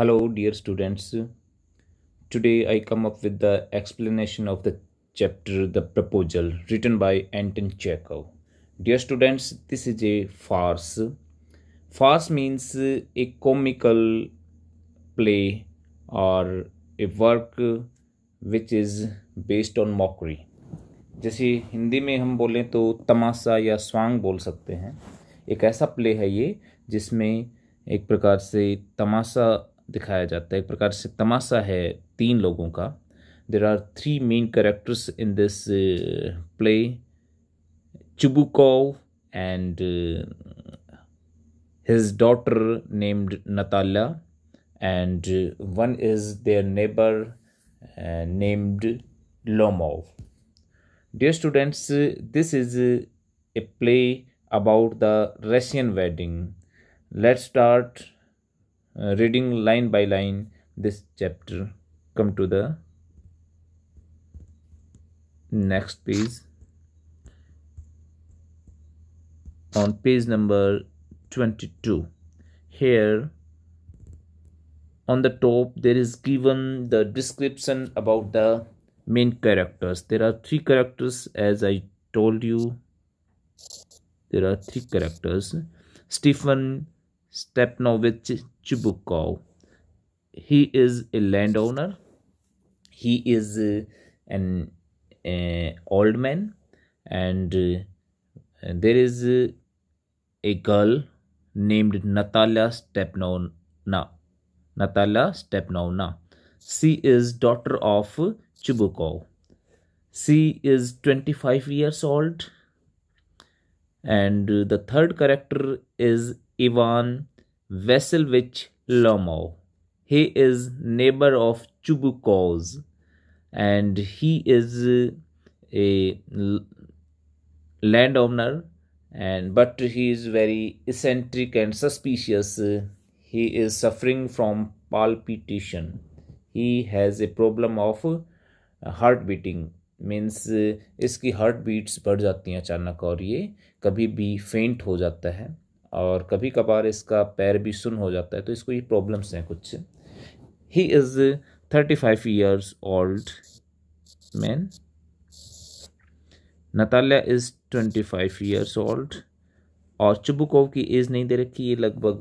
Hello dear students, today I come up with the explanation of the chapter The Proposal written by Anton Chekhov. Dear students, this is a farce. Farce means a comical play or a work which is based on mockery. जैसे हिंदी में हम बोलें तो तमाशा या स्वांग बोल सकते हैं एक ऐसा प्ले है ये जिसमें एक प्रकार से तमाशा दिखाया जाता है एक प्रकार से तमाशा है तीन लोगों का there are three main characters in this play Chubukov and his daughter named Natalya and one is their neighbour named Lomov dear students this is a play about the Russian wedding let start uh, reading line by line this chapter come to the next page on page number 22 here on the top there is given the description about the main characters there are three characters as i told you there are three characters stephen stepnovich Chibukov. He is a landowner. He is uh, an uh, old man, and, and uh, there is uh, a girl named Natalia Stepnovna. Natalia Stepnovna. She is daughter of Chibukov. She is 25 years old. And uh, the third character is Ivan Vasilvich Lomov. He is neighbor of Chubukov and he is a landowner and but he is very eccentric and suspicious he is suffering from palpitation he has a problem of heart beating means इसकी heart beats बढ़ जाती हैं अचानक और ये कभी भी फेंट हो जाता है और कभी कभार इसका पैर भी सुन हो जाता है तो इसको ये प्रॉब्लम्स हैं कुछ he is thirty five years old man Natalya is twenty five years old और चुबुकोव की एज नहीं दे रखी ये लगभग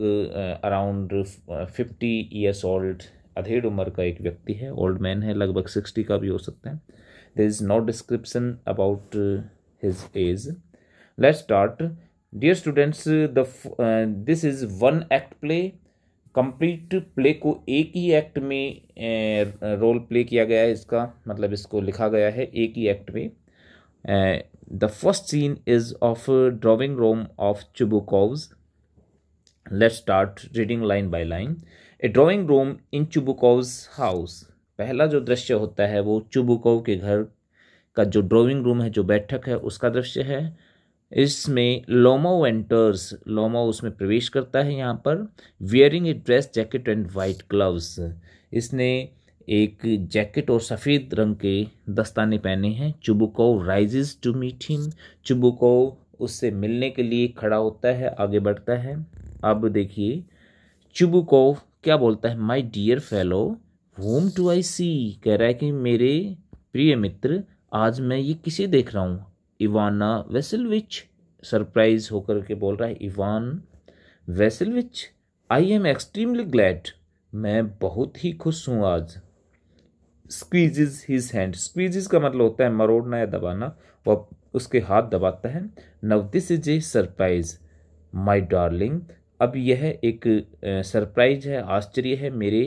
अराउंड फिफ्टी ईयर्स ओल्ड अधेड़ उम्र का एक व्यक्ति है ओल्ड मैन है लगभग सिक्सटी का भी हो सकता है there is no description about his age let's start dear students the this is one act play complete play को एक ही एक्ट में रोल uh, प्ले किया गया है इसका मतलब इसको लिखा गया है एक ही एक्ट में the first scene is of drawing room of Chubukov's let start reading line by line a drawing room in Chubukov's house पहला जो दृश्य होता है वो चुबुकोव के घर का जो ड्रॉइंग रूम है जो बैठक है उसका दृश्य है इसमें लोमो एंटर्स लोमो उसमें प्रवेश करता है यहाँ पर wearing a dress jacket and white gloves इसने एक जैकेट और सफ़ेद रंग के दस्ताने पहने हैं Chubukov rises to meet him Chubukov उससे मिलने के लिए खड़ा होता है आगे बढ़ता है अब देखिए चुबुको क्या बोलता है my dear fellow whom do I see कह रहा है कि मेरे प्रिय मित्र आज मैं ये किसे देख रहा हूँ इवाना वेसलविच सरप्राइज होकर के बोल रहा है Ivan Vassilevitch I am extremely glad मैं बहुत ही खुश हूँ आज स्क्वीजेज हिज हैंड स्क्वीजेज का मतलब होता है मरोड़ना या दबाना वह उसके हाथ दबाता है now this is a surprise my darling अब यह एक सरप्राइज है आश्चर्य है मेरे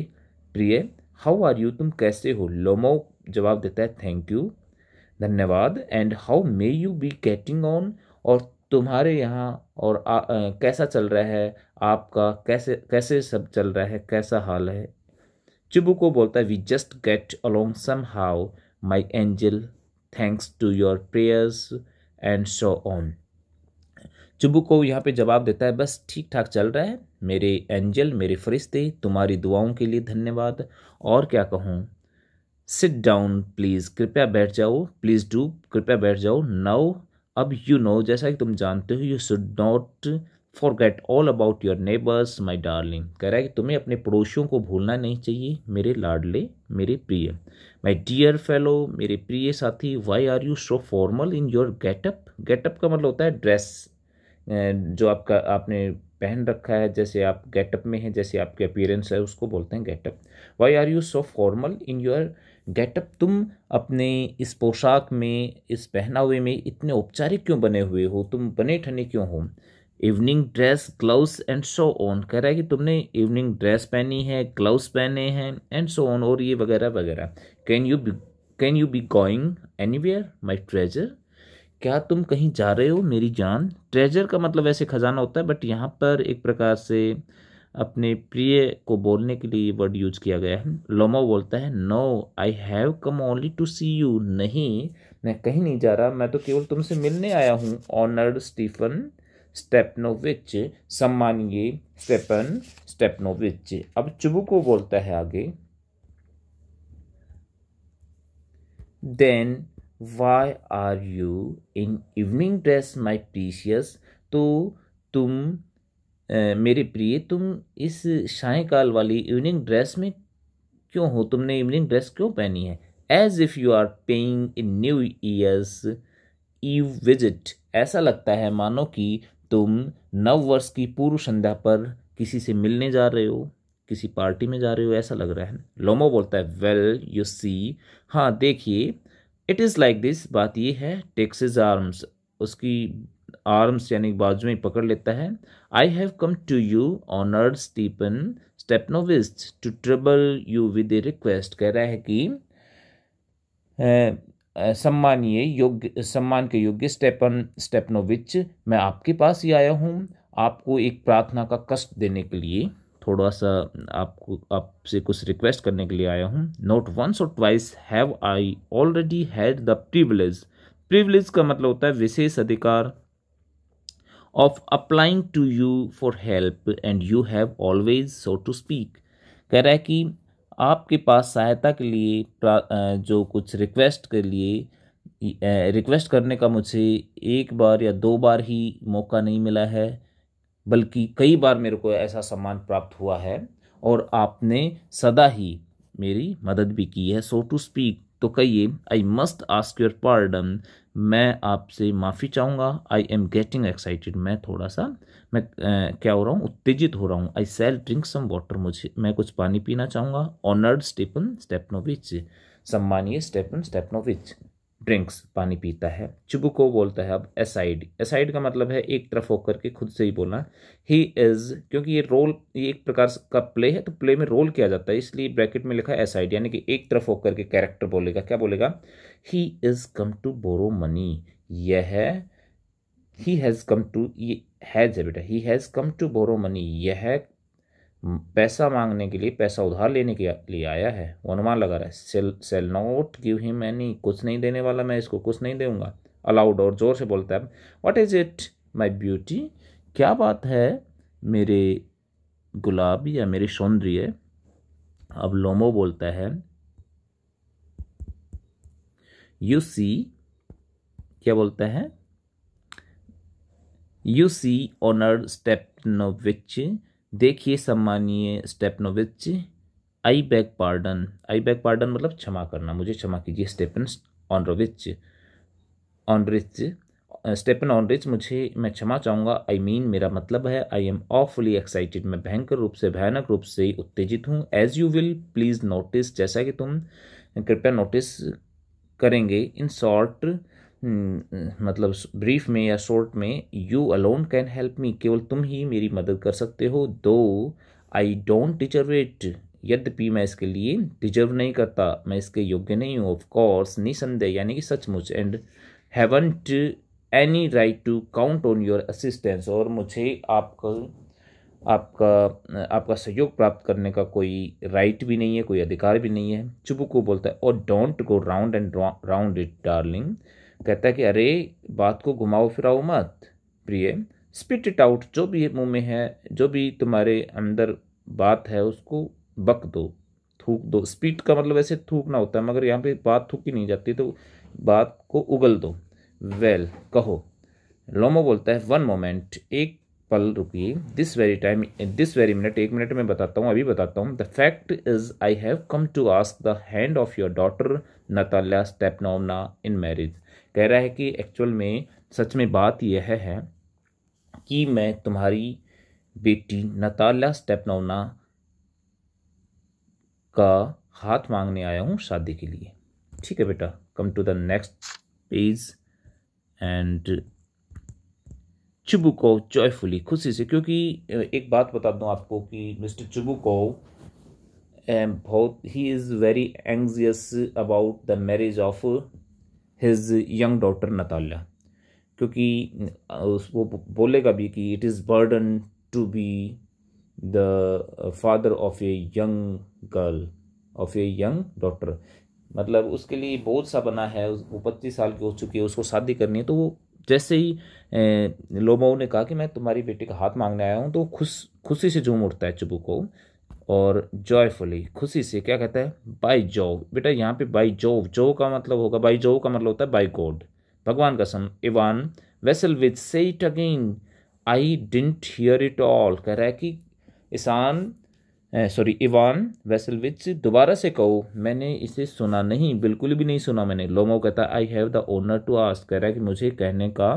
प्रिय हाउ आर यू तुम कैसे हो लोमो जवाब देता है थैंक यू धन्यवाद and how may you be getting on और तुम्हारे यहाँ और आ, आ, कैसा चल रहा है आपका कैसे कैसे सब चल रहा है कैसा हाल है चुबू को बोलता है we just get along somehow my angel thanks to your prayers and so on Chubukov यहाँ पे जवाब देता है बस ठीक ठाक चल रहा है मेरे एंजल मेरे फरिश्ते तुम्हारी दुआओं के लिए धन्यवाद और क्या कहूँ सिट डाउन प्लीज़ कृपया बैठ जाओ प्लीज़ डू कृपया बैठ जाओ नाउ अब यू नो जैसा कि तुम जानते हो you should not forget all about your neighbours my darling कह रहा है कि तुम्हें अपने पड़ोसियों को भूलना नहीं चाहिए मेरे लाडले मेरे प्रिय माई डियर फेलो मेरे प्रिय साथी why are you so formal in your getup getup का मतलब होता है ड्रेस eh, जो आपका आपने पहन रखा है जैसे आप गेटअप में हैं जैसे आपके अपीयरेंस है उसको बोलते हैं getup why are you so formal in your getup तुम अपने इस पोशाक में इस पहनावे में इतने औपचारिक क्यों बने हुए हो तुम बने ठने क्यों हो evening dress gloves and so on कह रहा है कि तुमने इवनिंग ड्रेस पहनी है ग्लव्स पहने हैं एंड सो ऑन और ये वगैरह वगैरह can you can you be going anywhere my treasure क्या तुम कहीं जा रहे हो मेरी जान ट्रेजर का मतलब ऐसे खजाना होता है बट यहाँ पर एक प्रकार से अपने प्रिय को बोलने के लिए वर्ड यूज किया गया है लोमो बोलता है no I have come only to see you नहीं मैं कहीं नहीं जा रहा मैं तो केवल तुमसे मिलने आया हूँ ऑनर्ड स्टीफन स्टेपनोविच सम्मानिए स्टेपन स्टेपनोविच अब चुबू को बोलता है आगे then why are you in evening dress my precious तो तुम मेरे प्रिय तुम इस सायकाल वाली इवनिंग ड्रेस में क्यों हो तुमने इवनिंग ड्रेस क्यों पहनी है as if you are paying in new year's eve visit ऐसा लगता है मानो कि तुम नव वर्ष की पूर्व संध्या पर किसी से मिलने जा रहे हो किसी पार्टी में जा रहे हो ऐसा लग रहा है लोमो बोलता है वेल यू सी हाँ देखिए इट इज़ लाइक दिस बात ये है टेक्सिस आर्म्स उसकी आर्म्स यानी बाजू में पकड़ लेता है I have come to you honoured Stepan Stepanovitch to trouble you with a request कह रहा है कि सम्मानीय योग्य सम्मान के योग्य स्टेपन स्टेपनोविच मैं आपके पास ही आया हूँ आपको एक प्रार्थना का कष्ट देने के लिए थोड़ा सा आपको आपसे कुछ रिक्वेस्ट करने के लिए आया हूँ नोट वंस और twice have I already had the privilege privilege का मतलब होता है विशेष अधिकार of applying to you for help and you have always so to speak कह रहा है कि आपके पास सहायता के लिए जो कुछ रिक्वेस्ट के लिए रिक्वेस्ट करने का मुझे एक बार या दो बार ही मौका नहीं मिला है बल्कि कई बार मेरे को ऐसा सम्मान प्राप्त हुआ है और आपने सदा ही मेरी मदद भी की है सो टू स्पीक तो कहिए I must ask your pardon मैं आपसे माफ़ी चाहूँगा आई एम गेटिंग एक्साइटेड मैं थोड़ा सा मैं आ, क्या हो रहा हूँ उत्तेजित हो रहा हूँ I shall drink some water मुझे मैं कुछ पानी पीना चाहूँगा ऑनर्ड स्टेपन स्टेपनोविच सम्मानीय स्टेपन स्टेपनोविच ड्रिंक्स पानी पीता है चुबुको बोलता है अब एसाइड एसाइड का मतलब है एक तरफ होकर के खुद से ही बोलना ही इज़ क्योंकि ये रोल ये एक प्रकार का प्ले है तो प्ले में रोल किया जाता है इसलिए ब्रैकेट में लिखा है एसाइड यानी कि एक तरफ होकर के कैरेक्टर बोलेगा क्या बोलेगा he is come to borrow money यह ही हैज़ कम टू ये हैज़ है बेटा he has come to borrow money यह पैसा मांगने के लिए पैसा उधार लेने के लिए आया है वो अनुमान लगा रहा है shall shall not give him any कुछ नहीं देने वाला मैं इसको कुछ नहीं दूंगा अलाउड और जोर से बोलता है what is it my beauty क्या बात है मेरे गुलाब या मेरे सौंदर्य अब लोमो बोलता है यू सी क्या बोलता है you see honour step no Stepanovitch देखिए सम्मानीय Stepanovitch I beg pardon I beg pardon मतलब क्षमा करना मुझे क्षमा कीजिए स्टेपन ऑनरोविच ऑनरिच स्टेपन ऑनरिच मुझे मैं क्षमा चाहूँगा आई मीन मेरा मतलब है आई एम ऑफली एक्साइटेड मैं भयंकर रूप से भयानक रूप से उत्तेजित हूँ as you will please notice जैसा कि तुम कृपया नोटिस करेंगे इन शॉर्ट हम्म, मतलब ब्रीफ में या शॉर्ट में you alone can help me केवल तुम ही मेरी मदद कर सकते हो दो आई डोंट डिजर्व इट यद्यपि मैं इसके लिए डिजर्व नहीं करता मैं इसके योग्य नहीं हूँ ऑफकोर्स निसंदेह यानी कि सचमुच and haven't any right to count on your assistance और मुझे आपका आपका आपका सहयोग प्राप्त करने का कोई राइट भी नहीं है कोई अधिकार भी नहीं है चुबू बोलता है और don't go round and round it darling कहता है कि अरे बात को घुमाओ फिराओ मत प्रिय स्पिट इट आउट जो भी मुंह में है जो भी तुम्हारे अंदर बात है उसको बक दो थूक दो स्पीड का मतलब वैसे थूकना होता है मगर यहाँ पे बात थूकी नहीं जाती तो बात को उगल दो वेल well, कहो लोमो बोलता है वन मोमेंट एक पल रुकिए this very time this very minute एक मिनट में बताता हूँ अभी बताता हूँ the fact is I have come to ask the hand of your daughter Natalya Stepanovna in marriage कह रहा है कि एक्चुअल में सच में बात यह है कि मैं तुम्हारी बेटी नताला स्टेपनोना का हाथ मांगने आया हूँ शादी के लिए ठीक है बेटा come to the next page and Chubukov joyfully खुशी से क्योंकि एक बात बता दूं आपको कि मिस्टर चुबू को बहुत he is very anxious about the marriage of his young daughter Natalya क्योंकि उस वो बोलेगा भी कि it is burden to be the father of a young girl of a young daughter मतलब उसके लिए बोझ सा बना है वो पच्चीस साल की हो चुकी है उसको शादी करनी है तो वो जैसे ही लोमाऊ ने कहा कि मैं तुम्हारी बेटी का हाथ मांगने आया हूँ तो खुश खुशी से झूम उठता है चुबू को और जॉयफुली खुशी से क्या कहता है बाई जॉव बेटा यहाँ पे बाई जॉव जोव का मतलब होगा बाई जॉव का मतलब होता है बाई गॉड भगवान का कसम Ivan Vassilevitch say it again I didn't hear it all कह रहा है कि ईसान सॉरी इवान वेसल वेसलविच दोबारा से कहो मैंने इसे सुना नहीं बिल्कुल भी नहीं सुना मैंने लोमो कहता है I have the honour to ask कह रहा है कि मुझे कहने का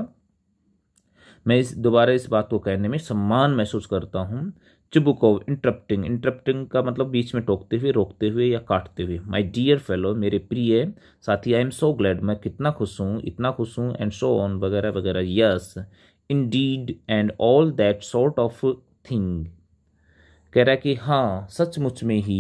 मैं इस दोबारा इस बात को कहने में सम्मान महसूस करता हूँ ऑफ इंटरप्टिंग इंटरप्टिंग का मतलब बीच में टोकते हुए रोकते हुए या काटते हुए माई डियर फेलो मेरे प्रिय साथी आई एम सो ग्लैड मैं कितना खुश हूँ इतना खुश हूँ एंड सो ऑन वगैरह वगैरह yes indeed and all that sort of thing कह रहा है कि हाँ सचमुच में ही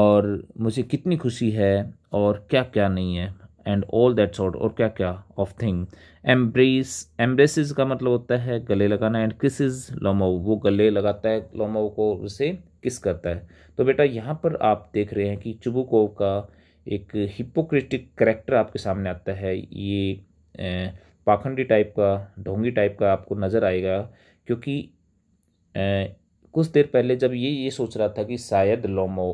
और मुझे कितनी खुशी है और क्या क्या नहीं है एंड ऑल दैट सॉर्ट और क्या क्या ऑफ थिंग एम्ब्रेस एम्ब्रेसिस का मतलब होता है गले लगाना एंड किसिस लोमो वो गले लगाता है लोमो को उसे किस करता है तो बेटा यहाँ पर आप देख रहे हैं कि चुबुकोव का एक हिपोक्रिटिक करेक्टर आपके सामने आता है ये पाखंडी टाइप का ढोंगी टाइप का आपको नज़र आएगा क्योंकि कुछ देर पहले जब ये ये सोच रहा था कि शायद लोमो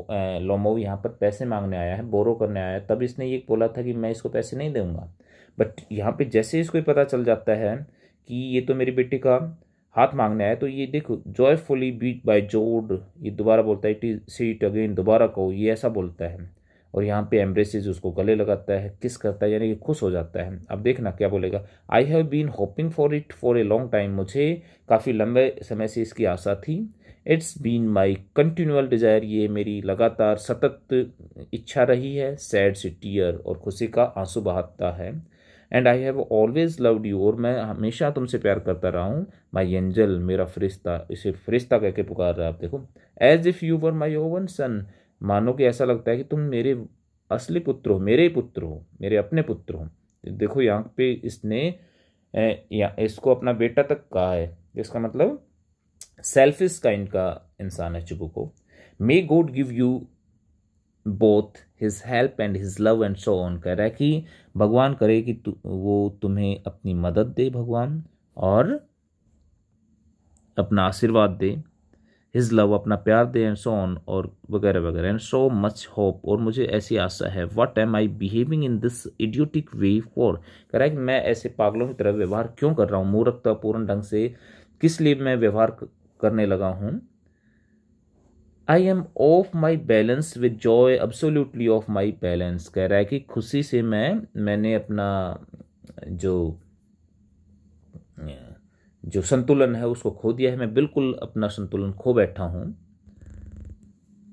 लोमो यहाँ पर पैसे मांगने आया है बोरो करने आया है तब इसने ये बोला था कि मैं इसको पैसे नहीं दूंगा बट यहाँ पे जैसे इसको पता चल जाता है कि ये तो मेरी बेटी का हाथ मांगने आया तो ये देखो जॉयफुली बीट बाय जोड ये दोबारा बोलता है इट इज सीट अगेन दोबारा कहो ये ऐसा बोलता है और यहाँ पे एम्ब्रेसिस उसको गले लगाता है किस करता है यानी कि खुश हो जाता है अब देखना क्या बोलेगा I have been hoping for it for a long time मुझे काफ़ी लंबे समय से इसकी आशा थी it's been my continual desire ये मेरी लगातार सतत इच्छा रही है सैड से टीयर और खुशी का आंसू बहाता है and I have always loved you और मैं हमेशा तुमसे प्यार करता रहा हूँ माई एंजल मेरा फरिश्ता इसे फरिश्ता कह के पुकार रहा है आप देखो as if you were my own son मानो कि ऐसा लगता है कि तुम मेरे असली पुत्र हो मेरे पुत्र हो मेरे अपने पुत्र हो देखो यहाँ पे इसने या इसको अपना बेटा तक कहा है इसका मतलब सेल्फिश काइंड का इंसान है को may God give you both his help and his love and so on कह रहा है कि भगवान करे कि तु, वो तुम्हें अपनी मदद दे भगवान और अपना आशीर्वाद दे हिज लव अपना प्यार दे एंड सो ऑन और वगैरह वगैरह एंड सो मच होप और मुझे ऐसी आशा है what am I behaving in this idiotic way for कह रहा है कि मैं ऐसे पागलों की तरह व्यवहार क्यों कर रहा हूँ मूर्खतापूर्ण ढंग से किस लिए मैं व्यवहार करने लगा हूँ I am off my balance with joy absolutely off my balance कह रहा है कि खुशी से मैं मैंने अपना जो जो संतुलन है उसको खो दिया है मैं बिल्कुल अपना संतुलन खो बैठा हूँ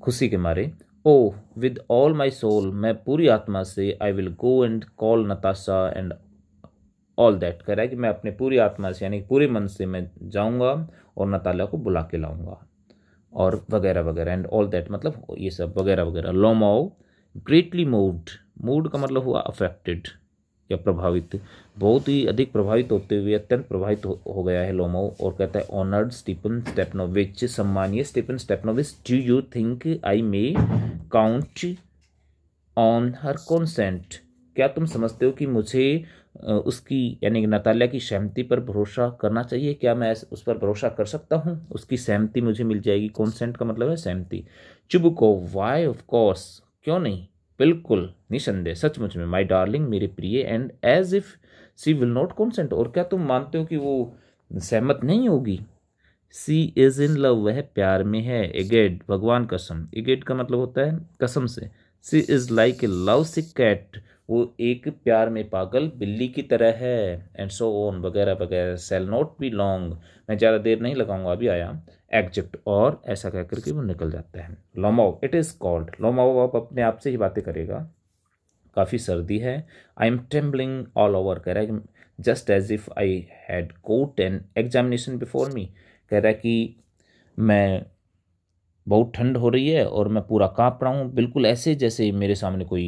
खुशी के मारे oh with all my soul मैं पूरी आत्मा से I will go and call Natasha and all that कह रहा है कि मैं अपने पूरी आत्मा से यानी पूरे मन से मैं जाऊँगा और ना ताला को बुला के लाऊँगा और वगैरह वगैरह एंड ऑल दैट मतलब ये सब वगैरह वगैरह Lomov greatly moved moved का मतलब हुआ अफेक्टेड या प्रभावित बहुत ही अधिक प्रभावित होते हुए अत्यंत प्रभावित हो, हो गया है लोमो और कहता है ऑनर्ड स्टीपन स्टेपनोविच सम्मानीय Stepan Stepanovitch do you think I may count on her consent क्या तुम समझते हो कि मुझे उसकी यानी नतालिया की सहमति पर भरोसा करना चाहिए क्या मैं उस पर भरोसा कर सकता हूँ उसकी सहमति मुझे मिल जाएगी कॉन्सेंट का मतलब है सहमति चुब को वाई ऑफ कोर्स क्यों नहीं बिल्कुल निसंदेह सचमुच में माई डार्लिंग मेरे प्रिय and as if she will not consent और क्या तुम मानते हो कि वो सहमत नहीं होगी सी इज इन लव वह प्यार में है एगेड भगवान कसम एगेड का मतलब होता है कसम से she is like a love sick cat वो एक प्यार में पागल बिल्ली की तरह है एंड सो ओन वगैरह वगैरह सेल नॉट बी लॉन्ग मैं ज़्यादा देर नहीं लगाऊंगा अभी आया एग्जिट और ऐसा कह करके वो निकल जाता है Lomov it is called Lomov आप अपने आप से ही बातें करेगा काफ़ी सर्दी है I am trembling all over कह रहा है just as if I had got and examination before me कह रहा है कि मैं बहुत ठंड हो रही है और मैं पूरा काँप रहा हूँ बिल्कुल ऐसे जैसे मेरे सामने कोई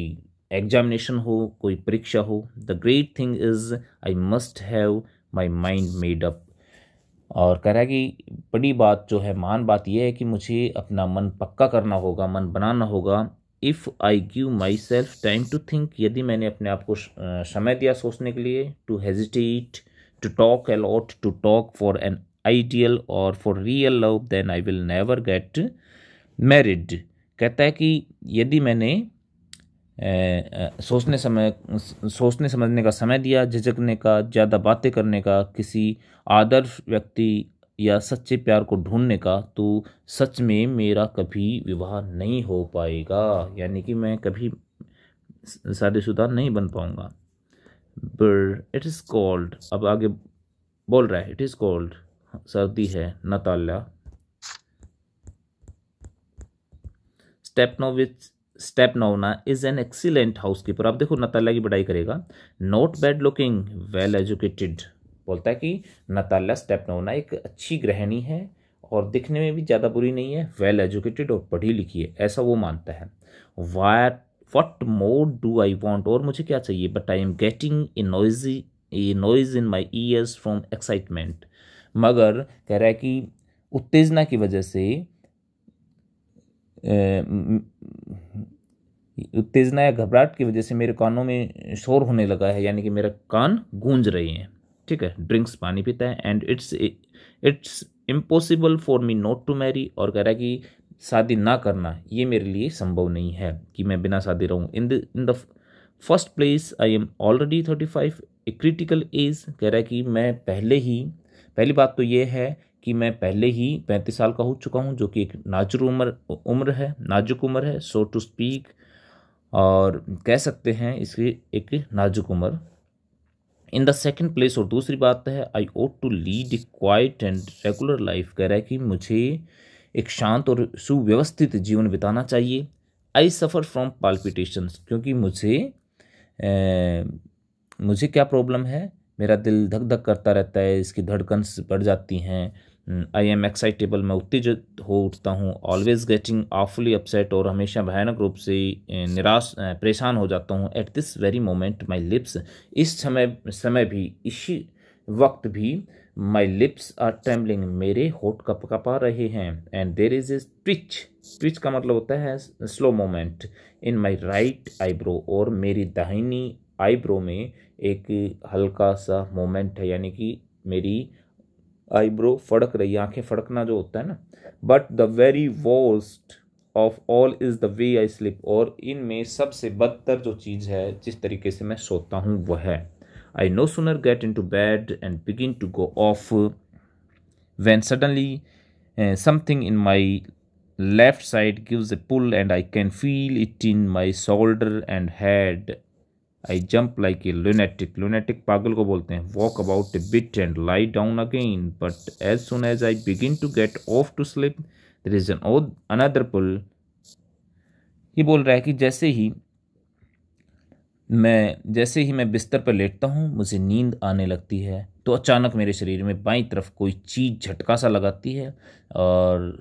एग्जामिनेशन हो कोई परीक्षा हो the great thing is I must have my mind made up और कह रहा है कि बड़ी बात जो है मान बात यह है कि मुझे अपना मन पक्का करना होगा मन बनाना होगा if I give myself time to think यदि मैंने अपने आप को समय दिया सोचने के लिए to hesitate to talk a lot to talk for an ideal or for real love then I will never get married कहता है कि यदि मैंने सोचने समय सोचने समझने का समय दिया झिझकने का ज़्यादा बातें करने का किसी आदर्श व्यक्ति या सच्चे प्यार को ढूंढने का तो सच में मेरा कभी विवाह नहीं हो पाएगा यानी कि मैं कभी शादीशुदा नहीं बन पाऊँगा बर इट इज़ कॉल्ड अब आगे बोल रहा है इट इज़ कॉल्ड सर्दी है Stepanovna Stepanovna is an excellent housekeeper आप देखो नताला की बढ़ाई करेगा not bad looking well educated बोलता है कि नताला स्टेप नौना एक अच्छी गृहिणी है और दिखने में भी ज़्यादा बुरी नहीं है वेल एजुकेटेड और पढ़ी लिखी है ऐसा वो मानता है why what more do I want और मुझे क्या चाहिए but I am getting a noisy a noise in my ears from excitement मगर कह रहा है कि उत्तेजना की वजह से उत्तेजना या घबराहट की वजह से मेरे कानों में शोर होने लगा है यानी कि मेरा कान गूंज रहे हैं ठीक है ड्रिंक्स पानी पीता है and it's it's impossible for me not to marry और कह रहा है कि शादी ना करना ये मेरे लिए संभव नहीं है कि मैं बिना शादी रहूँ in the in the first place I am already thirty five a critical age कह रहा है कि मैं पहले ही पहली बात तो ये है कि मैं पहले ही पैंतीस साल का हो चुका हूँ जो कि एक नाजुक उम्र उम्र है नाजुक उम्र है सो टू स्पीक और कह सकते हैं इसकी एक नाजुक उम्र इन द सेकेंड प्लेस और दूसरी बात है I ought to lead a quiet and regular life कह रहा है कि मुझे एक शांत और सुव्यवस्थित जीवन बिताना चाहिए आई सफ़र फ्रॉम पाल्पिटेशंस क्योंकि मुझे ए, मुझे क्या प्रॉब्लम है मेरा दिल धक धक करता रहता है इसकी धड़कन बढ़ जाती हैं आई एम एक्साइटेबल मैं उत्तेजित हो उठता हूँ ऑलवेज गेटिंग ऑफली अपसेट और हमेशा भयानक रूप से निराश परेशान हो जाता हूँ at this very moment my lips इस समय समय भी इसी वक्त भी माई लिप्स आर ट्रेम्बलिंग मेरे होठ कप कपा रहे हैं and there is a twitch twitch का मतलब होता है slow moment in my right eyebrow और मेरी दाहिनी आईब्रो में एक हल्का सा मोमेंट है यानी कि मेरी आईब्रो फड़क रही है आंखें फड़कना जो होता है ना but the very worst of all is the way I sleep और इनमें सबसे बदतर जो चीज़ है जिस तरीके से मैं सोता हूँ वह है I no sooner get into bed and begin to go off when suddenly something in my left side gives a pull and I can feel it in my shoulder and head I jump like a lunatic lunatic पागल को बोलते हैं walk about a bit and lie down again but as soon as I begin to get off to sleep there is an other another पुल ये बोल रहा है कि जैसे ही मैं जैसे ही मैं बिस्तर पर लेटता हूँ मुझे नींद आने लगती है तो अचानक मेरे शरीर में बाई तरफ कोई चीज़ झटका सा लगाती है और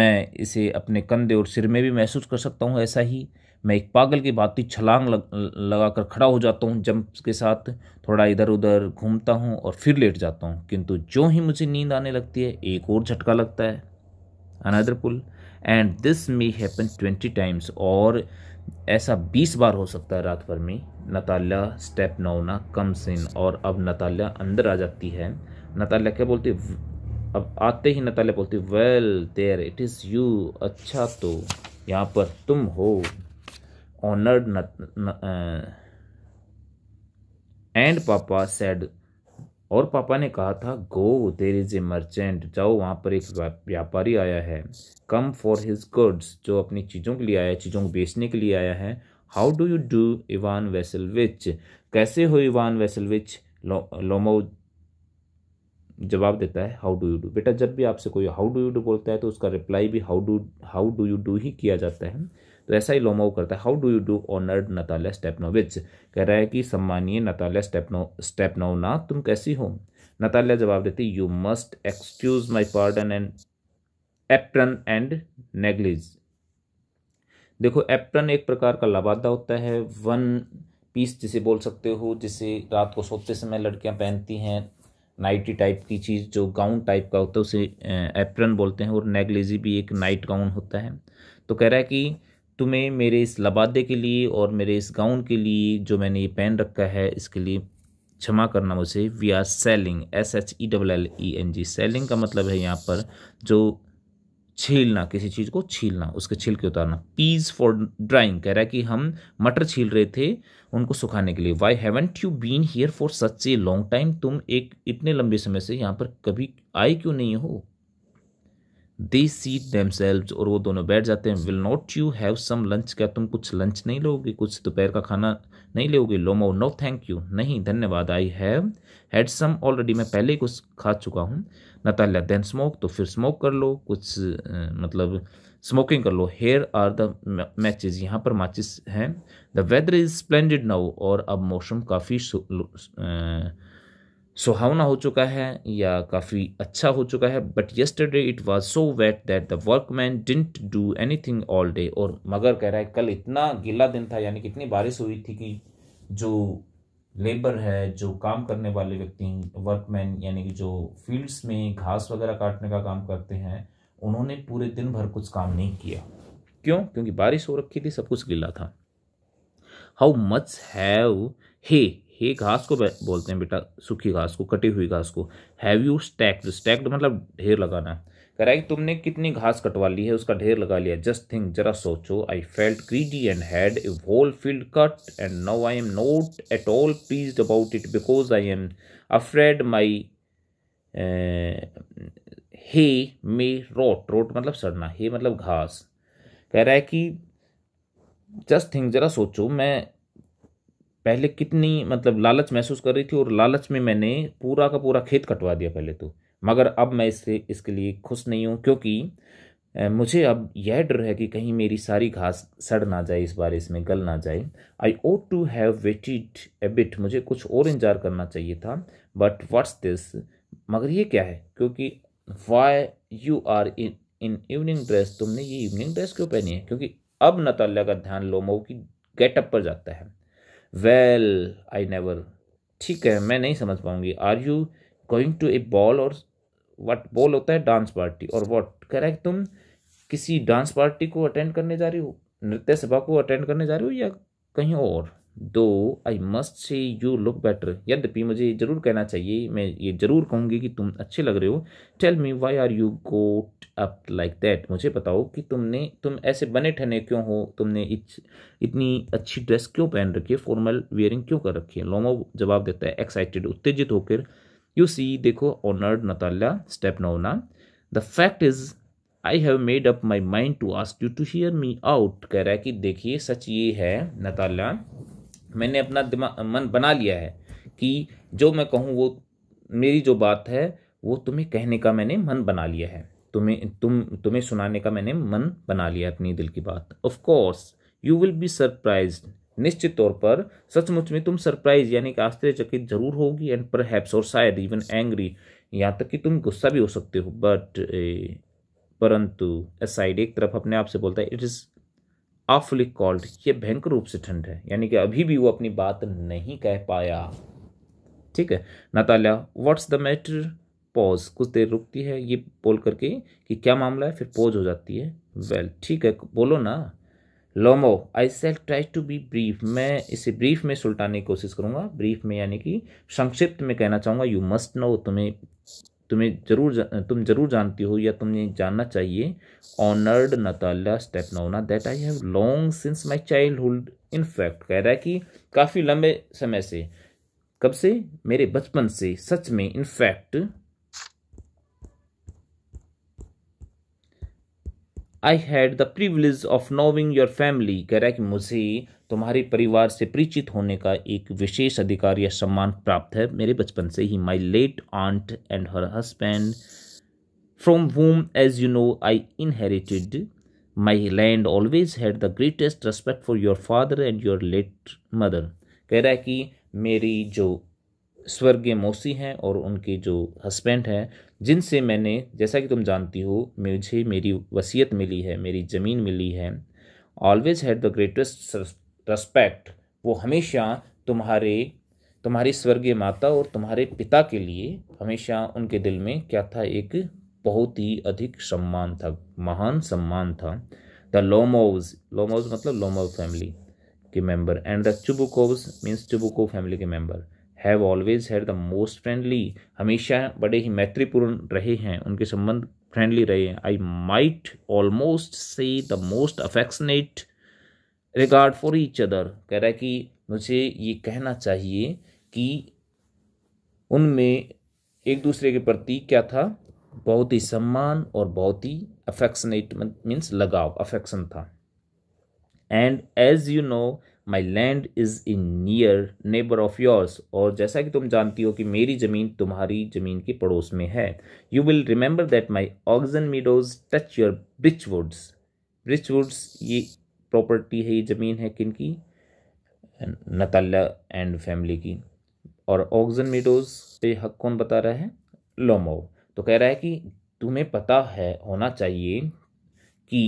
मैं इसे अपने कंधे और सिर में भी महसूस कर सकता हूँ ऐसा ही मैं एक पागल की ही छलांग लग, लगा कर खड़ा हो जाता हूँ जंप के साथ थोड़ा इधर उधर घूमता हूँ और फिर लेट जाता हूँ किंतु जो ही मुझे नींद आने लगती है एक और झटका लगता है another pull and this may happen twenty times और ऐसा बीस बार हो सकता है रात भर में Natalya Stepanovna comes in और अब नताल्या अंदर आ जाती है नताल्या क्या बोलती अब आते ही नताल्या बोलती well there it is you अच्छा तो यहाँ पर तुम हो honored uh, and papa said और पापा ने कहा था गो देर इज ए मर्चेंट जाओ वहाँ पर एक व्यापारी आया है कम फॉर हिज गुड्स जो अपनी चीज़ों के लिए आया है चीज़ों को बेचने के लिए आया है how do you do Ivan Vassilyevich हो इवान वेसल विच लो, लोमो जवाब देता है हाउ डू यू डू बेटा जब भी आपसे कोई हाउ डू यू डू बोलता है तो उसका रिप्लाई भी how do how do you do ही किया जाता है तो ऐसा ही लोमाओ करता है how do you do honoured Natalya Stepanovna कह रहा है कि सम्मानीय नताल्या स्टेपनो ना तुम कैसी हो नताल्या जवाब देती you must excuse my pardon and apron and negligee देखो एप्रन एक प्रकार का लबादा होता है वन पीस जिसे बोल सकते हो जिसे रात को सोते समय लड़कियां पहनती हैं नाइटी टाइप की चीज़ जो गाउन टाइप का होता है उसे एप्रन बोलते हैं और नेगलेजी भी एक नाइट गाउन होता है तो कह रहा है कि तुम्हें मेरे इस लबादे के लिए और मेरे इस गाउन के लिए जो मैंने ये पहन रखा है इसके लिए क्षमा करना मुझे we are shelling S H E double L E N G shelling का मतलब है यहाँ पर जो छीलना किसी चीज़ को छीलना उसके छील के उतारना पीज फॉर ड्राइंग कह रहा है कि हम मटर छील रहे थे उनको सुखाने के लिए why haven't you been here for such a long time तुम एक इतने लंबे समय से यहाँ पर कभी आए क्यों नहीं हो दे सीट सेल्व और वो दोनों बैठ जाते हैं will not you have some lunch क्या तुम कुछ लंच नहीं लोगे कुछ दोपहर का खाना नहीं लोगे लोमो नो थैंक यू नहीं धन्यवाद I have had some already मैं पहले ही कुछ खा चुका हूँ नतालिया देन स्मोक तो फिर स्मोक कर लो कुछ मतलब स्मोकिंग कर लो हेयर आर द मैचेज यहाँ पर माचिस हैं the weather is splendid now और अब मौसम काफ़ी सुहावना हो चुका है या काफ़ी अच्छा हो चुका है but yesterday it was so wet that the workman didn't do anything all day और मगर कह रहा है कल इतना गीला दिन था यानी कि इतनी बारिश हुई थी कि जो लेबर है जो काम करने वाले व्यक्ति वर्कमैन यानी कि जो फील्ड्स में घास वगैरह काटने का काम करते हैं उन्होंने पूरे दिन भर कुछ काम नहीं किया क्यों क्योंकि बारिश हो रखी थी सब कुछ गीला था how much have hay hay घास को बोलते हैं बेटा सूखी घास को कटी हुई घास को हैव यू स्टैक्ड स्टैक्ड मतलब ढेर लगाना कह रहा कि तुमने कितनी घास कटवा ली है उसका ढेर लगा लिया जस्ट थिंक जरा सोचो I felt greedy and had a whole field cut and now I am not at all pleased about it because I am afraid my hay may rot rot मतलब सड़ना हे मतलब घास कह रहा है कि जस्ट थिंक जरा सोचो मैं पहले कितनी मतलब लालच महसूस कर रही थी और लालच में मैंने पूरा का पूरा खेत कटवा दिया पहले तो मगर अब मैं इससे इसके लिए खुश नहीं हूँ क्योंकि मुझे अब यह डर है कि कहीं मेरी सारी घास सड़ ना जाए इस बारे इसमें गल ना जाए I ought to have waited a bit मुझे कुछ और इंतजार करना चाहिए था बट व्हाट्स दिस मगर ये क्या है क्योंकि why you are in in evening dress तुमने ये इवनिंग ड्रेस क्यों पहनी है क्योंकि अब नतल्या का ध्यान लोमो की गेटअप पर जाता है वेल आई नेवर ठीक है मैं नहीं समझ पाऊंगी are you going to a ball or what ball होता है डांस पार्टी और वट करेक्ट तुम किसी डांस पार्टी को अटेंड करने जा रही हो नृत्य सभा को अटेंड करने जा रही हो या कहीं और दो I must say you look better यद्यपि मुझे जरूर कहना चाहिए मैं ये जरूर कहूँगी कि तुम अच्छे लग रहे हो tell me why are you got up like that मुझे बताओ कि तुमने तुम ऐसे बने ठने क्यों हो तुमने इत, इतनी अच्छी ड्रेस क्यों पहन रखी है फॉर्मल वेयरिंग क्यों कर रखी है लोमो जवाब देता है एक्साइटेड उत्तेजित होकर यू सी देखो honoured Natalya Stepanovna the fact is I have made up my mind to ask you to hear me out कह रहा है कि देखिए सच ये है नताल्या मैंने अपना दिमाग मन बना लिया है कि जो मैं कहूँ वो मेरी जो बात है वो तुम्हें कहने का मैंने मन बना लिया है तुम्हें तुम तुम्हें सुनाने का मैंने मन बना लिया अपनी दिल की बात of course you will be surprised निश्चित तौर पर सचमुच में तुम सरप्राइज यानी कि आश्चर्यचकित जरूर होगी एंड पर हैप्स और शायद इवन एंग्री यहाँ तक कि तुम गुस्सा भी हो सकते हो बट परंतु साइड एक तरफ अपने आप से बोलता है इट इज़ आफुली कॉल्ड ये भयंकर रूप से ठंड है यानी कि अभी भी वो अपनी बात नहीं कह पाया ठीक है Natalya what's the matter pause कुछ देर रुकती है ये बोल करके कि क्या मामला है फिर पॉज हो जाती है वेल well, ठीक है बोलो ना Lomov I shall try to be brief मैं इसे ब्रीफ में सुलटाने की कोशिश करूँगा ब्रीफ में यानी कि संक्षिप्त में कहना चाहूँगा यू मस्ट नो तुम्हें तुम्हें जरूर तुम जरूर जानती हो या तुम्हें जानना चाहिए honoured Natalya Stepanovna that I have long since my childhood in fact कह रहा है कि काफ़ी लंबे समय से कब से मेरे बचपन से सच में in fact I had the privilege of knowing your family कह रहा है कि मुझे तुम्हारे परिवार से परिचित होने का एक विशेष अधिकार या सम्मान प्राप्त है मेरे बचपन से ही my late aunt and her husband from home as you know I inherited my land always had the greatest respect for your father and your late mother कह रहा है कि मेरी जो स्वर्गीय मौसी हैं और उनके जो हस्बैंड हैं जिनसे मैंने जैसा कि तुम जानती हो मुझे मेरी वसीयत मिली है मेरी ज़मीन मिली है always had the greatest respect वो हमेशा तुम्हारे तुम्हारी स्वर्गीय माता और तुम्हारे पिता के लिए हमेशा उनके दिल में क्या था एक बहुत ही अधिक सम्मान था महान सम्मान था द लोमोज लोमोज मतलब लोमो फैमिली के member and the Chubukov means Chubukov family के member have always had the most friendly हमेशा बड़े ही मैत्रीपूर्ण रहे हैं उनके संबंध फ्रेंडली रहे हैं I might almost say the most affectionate regard for each other कह रहा है कि मुझे ये कहना चाहिए कि उनमें एक दूसरे के प्रति क्या था बहुत ही सम्मान और बहुत ही अफेक्शनेट मीन्स लगाव अफेक्शन था and as you know my land is in near neighbour of yours और जैसा कि तुम जानती हो कि मेरी ज़मीन तुम्हारी ज़मीन के पड़ोस में है you will remember that my Oxen Meadows touch your birch woods birch woods ये प्रॉपर्टी है ये ज़मीन है किन की नताला एंड फैमिली की और ऑक्जन मीडोज पे हक कौन बता रहा है लोमो तो कह रहा है कि तुम्हें पता है होना चाहिए कि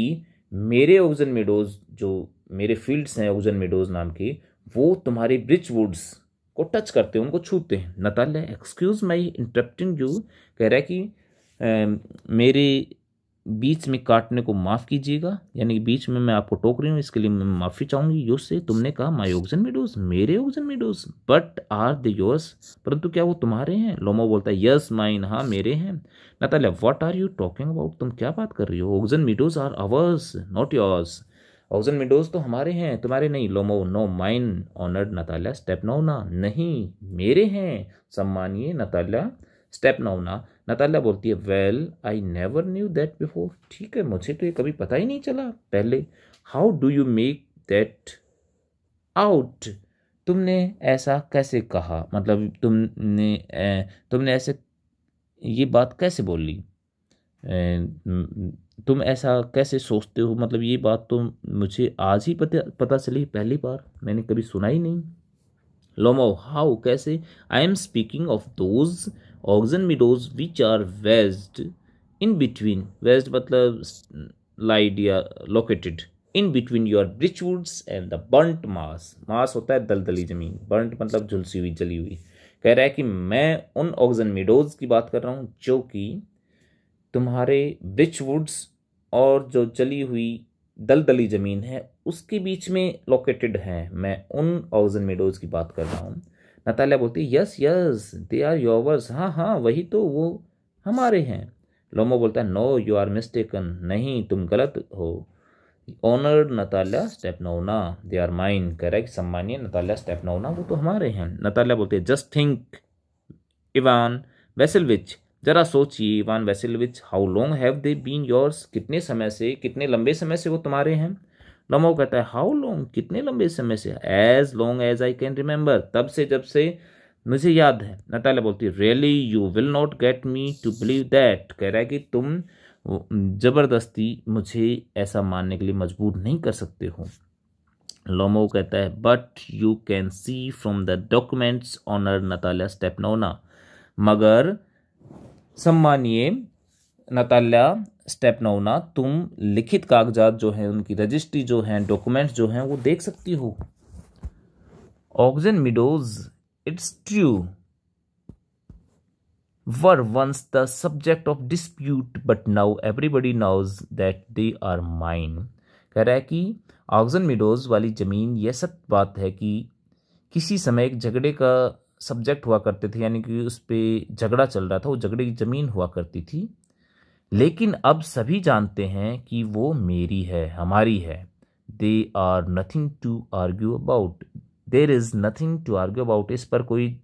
मेरे ऑक्जन मीडोज जो मेरे फील्ड्स हैं ओजन मेडोज नाम की वो तुम्हारी ब्रिज वुड्स को टच करते हैं उनको छूते हैं Natalya excuse my interrupting you कह रहा है कि ए, मेरे बीच में काटने को माफ़ कीजिएगा यानी कि बीच में मैं आपको टोक रही हूँ इसके लिए मैं माफ़ी चाहूँगी यो से तुमने कहा माई ऑक्जन मीडोज मेरे Oxen Meadows but are they yours परंतु क्या वो तुम्हारे हैं लोमो बोलता है यस माइन हाँ मेरे हैं Natalya what are you talking about तुम क्या बात कर रही हो Oxen Meadows are ours not yours Oxen Meadows तो हमारे हैं तुम्हारे नहीं Lomov no mine honoured Natalya Stepanovna नहीं मेरे हैं सम्मानिए नताल्या स्टेपनोना नताल्या बोलती है well I never knew that before ठीक है मुझे तो ये कभी पता ही नहीं चला पहले how do you make that out तुमने ऐसा कैसे कहा मतलब तुमने तुमने ऐसे ये बात कैसे बोली तुम ऐसा कैसे सोचते हो मतलब ये बात तो मुझे आज ही पता पता चली पहली बार मैंने कभी सुना ही नहीं लोमो हाउ कैसे I am speaking of those Oxen Meadows which are wedged in between wedged मतलब लाइड या located in between your birch woods and the burnt marsh marsh होता है दलदली जमीन बर्ट मतलब झुलसी हुई जली हुई कह रहा है कि मैं उन ऑक्जन मिडोज की बात कर रहा हूँ जो कि तुम्हारे ब्रिच वुड्स और जो जली हुई दलदली ज़मीन है उसके बीच में लोकेटेड हैं मैं उन ऑक्जन मेडोज़ की बात कर रहा हूँ नतालिया बोलती है yes yes they are yours हाँ हाँ वही तो वो हमारे हैं लोमो बोलता है नो यू आर मिस्टेकन नहीं तुम गलत हो ऑनर्ड नतालिया नोना दे आर माइंड करेक्ट सम्मानिय नतालिया नोना वो तो हमारे हैं नतालिया बोलती है just think Ivan Vassilyevich सोचिए Ivan Vassilyevich how long have they been yours कितने समय से कितने लंबे समय से वो तुम्हारे हैं नमो कहता है हाउ लॉन्ग कितने लंबे समय से as long as I can remember तब से जब से मुझे याद है नताले बोलती है really you will not get me to believe that कह रहा है कि तुम ज़बरदस्ती मुझे ऐसा मानने के लिए मजबूर नहीं कर सकते हो लोमो कहता है but you can see from the documents honoured Natalya Stepanovna मगर सम्मानीय नताल्या स्टेप नौना तुम लिखित कागजात जो हैं उनकी रजिस्ट्री जो है डॉक्यूमेंट्स जो हैं वो देख सकती हो Oxen Meadows it's true were once the subject of dispute but now everybody knows that they are mine कह रहा है कि ऑक्सन मिडोज वाली ज़मीन यह सब बात है कि किसी समय एक झगड़े का सब्जेक्ट हुआ करते थे यानी कि उस पर झगड़ा चल रहा था वो झगड़े की ज़मीन हुआ करती थी लेकिन अब सभी जानते हैं कि वो मेरी है हमारी है they are nothing to argue about there is nothing to argue about इस पर कोई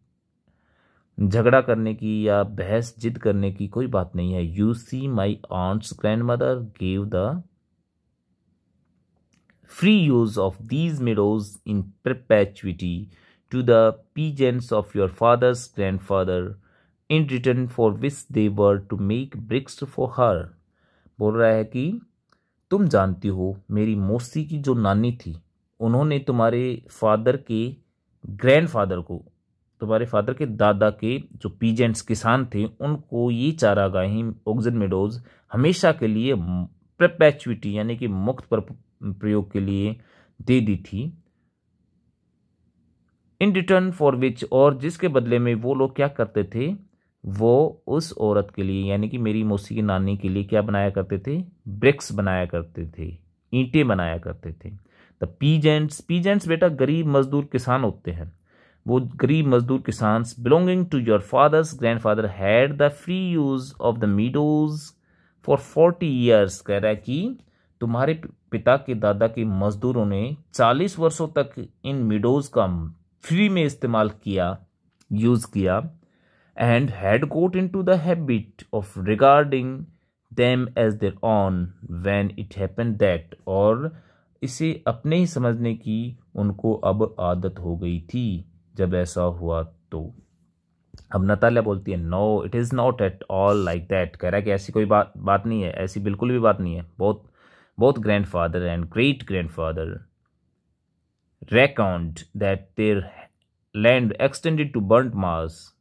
झगड़ा करने की या बहस जिद करने की कोई बात नहीं है you see my aunt's grandmother gave the free use of these meadows in perpetuity to the peasants of your father's grandfather in return for which they were to make bricks for her बोल रहा है कि तुम जानती हो मेरी मौसी की जो नानी थी उन्होंने तुम्हारे फादर के ग्रैंडफादर को तुम्हारे फादर के दादा के जो पीजेंट्स किसान थे उनको ये चारागाही ऑक्सीजन मेडोज हमेशा के लिए प्रपैचुटी यानी कि मुक्त पर प्रयोग के लिए दे दी थी इन रिटर्न फॉर विच और जिसके बदले में वो लोग क्या करते थे वो उस औरत के लिए यानी कि मेरी मौसी की नानी के लिए क्या बनाया करते थे ब्रिक्स बनाया करते थे ईंटें बनाया करते थे द पीजेंट्स पीजेंट्स बेटा गरीब मजदूर किसान होते हैं वो गरीब मजदूर किसान belonging to your father's grandfather had the free use of the meadows for forty years कह रहा है कि तुम्हारे पिता के दादा के मजदूरों ने चालीस वर्षों तक इन मीडोज का फ्री में इस्तेमाल किया यूज़ किया and had got into the habit of regarding them as their own when it happen that और इसे अपने ही समझने की उनको अब आदत हो गई थी जब ऐसा हुआ तो अब नताल्या बोलती है no it is not at all like that कह रहा है कि ऐसी कोई बात बात नहीं है ऐसी बिल्कुल भी बात नहीं है बहुत बहुत grandfather and great grandfather reckoned that their land extended to burnt Mars,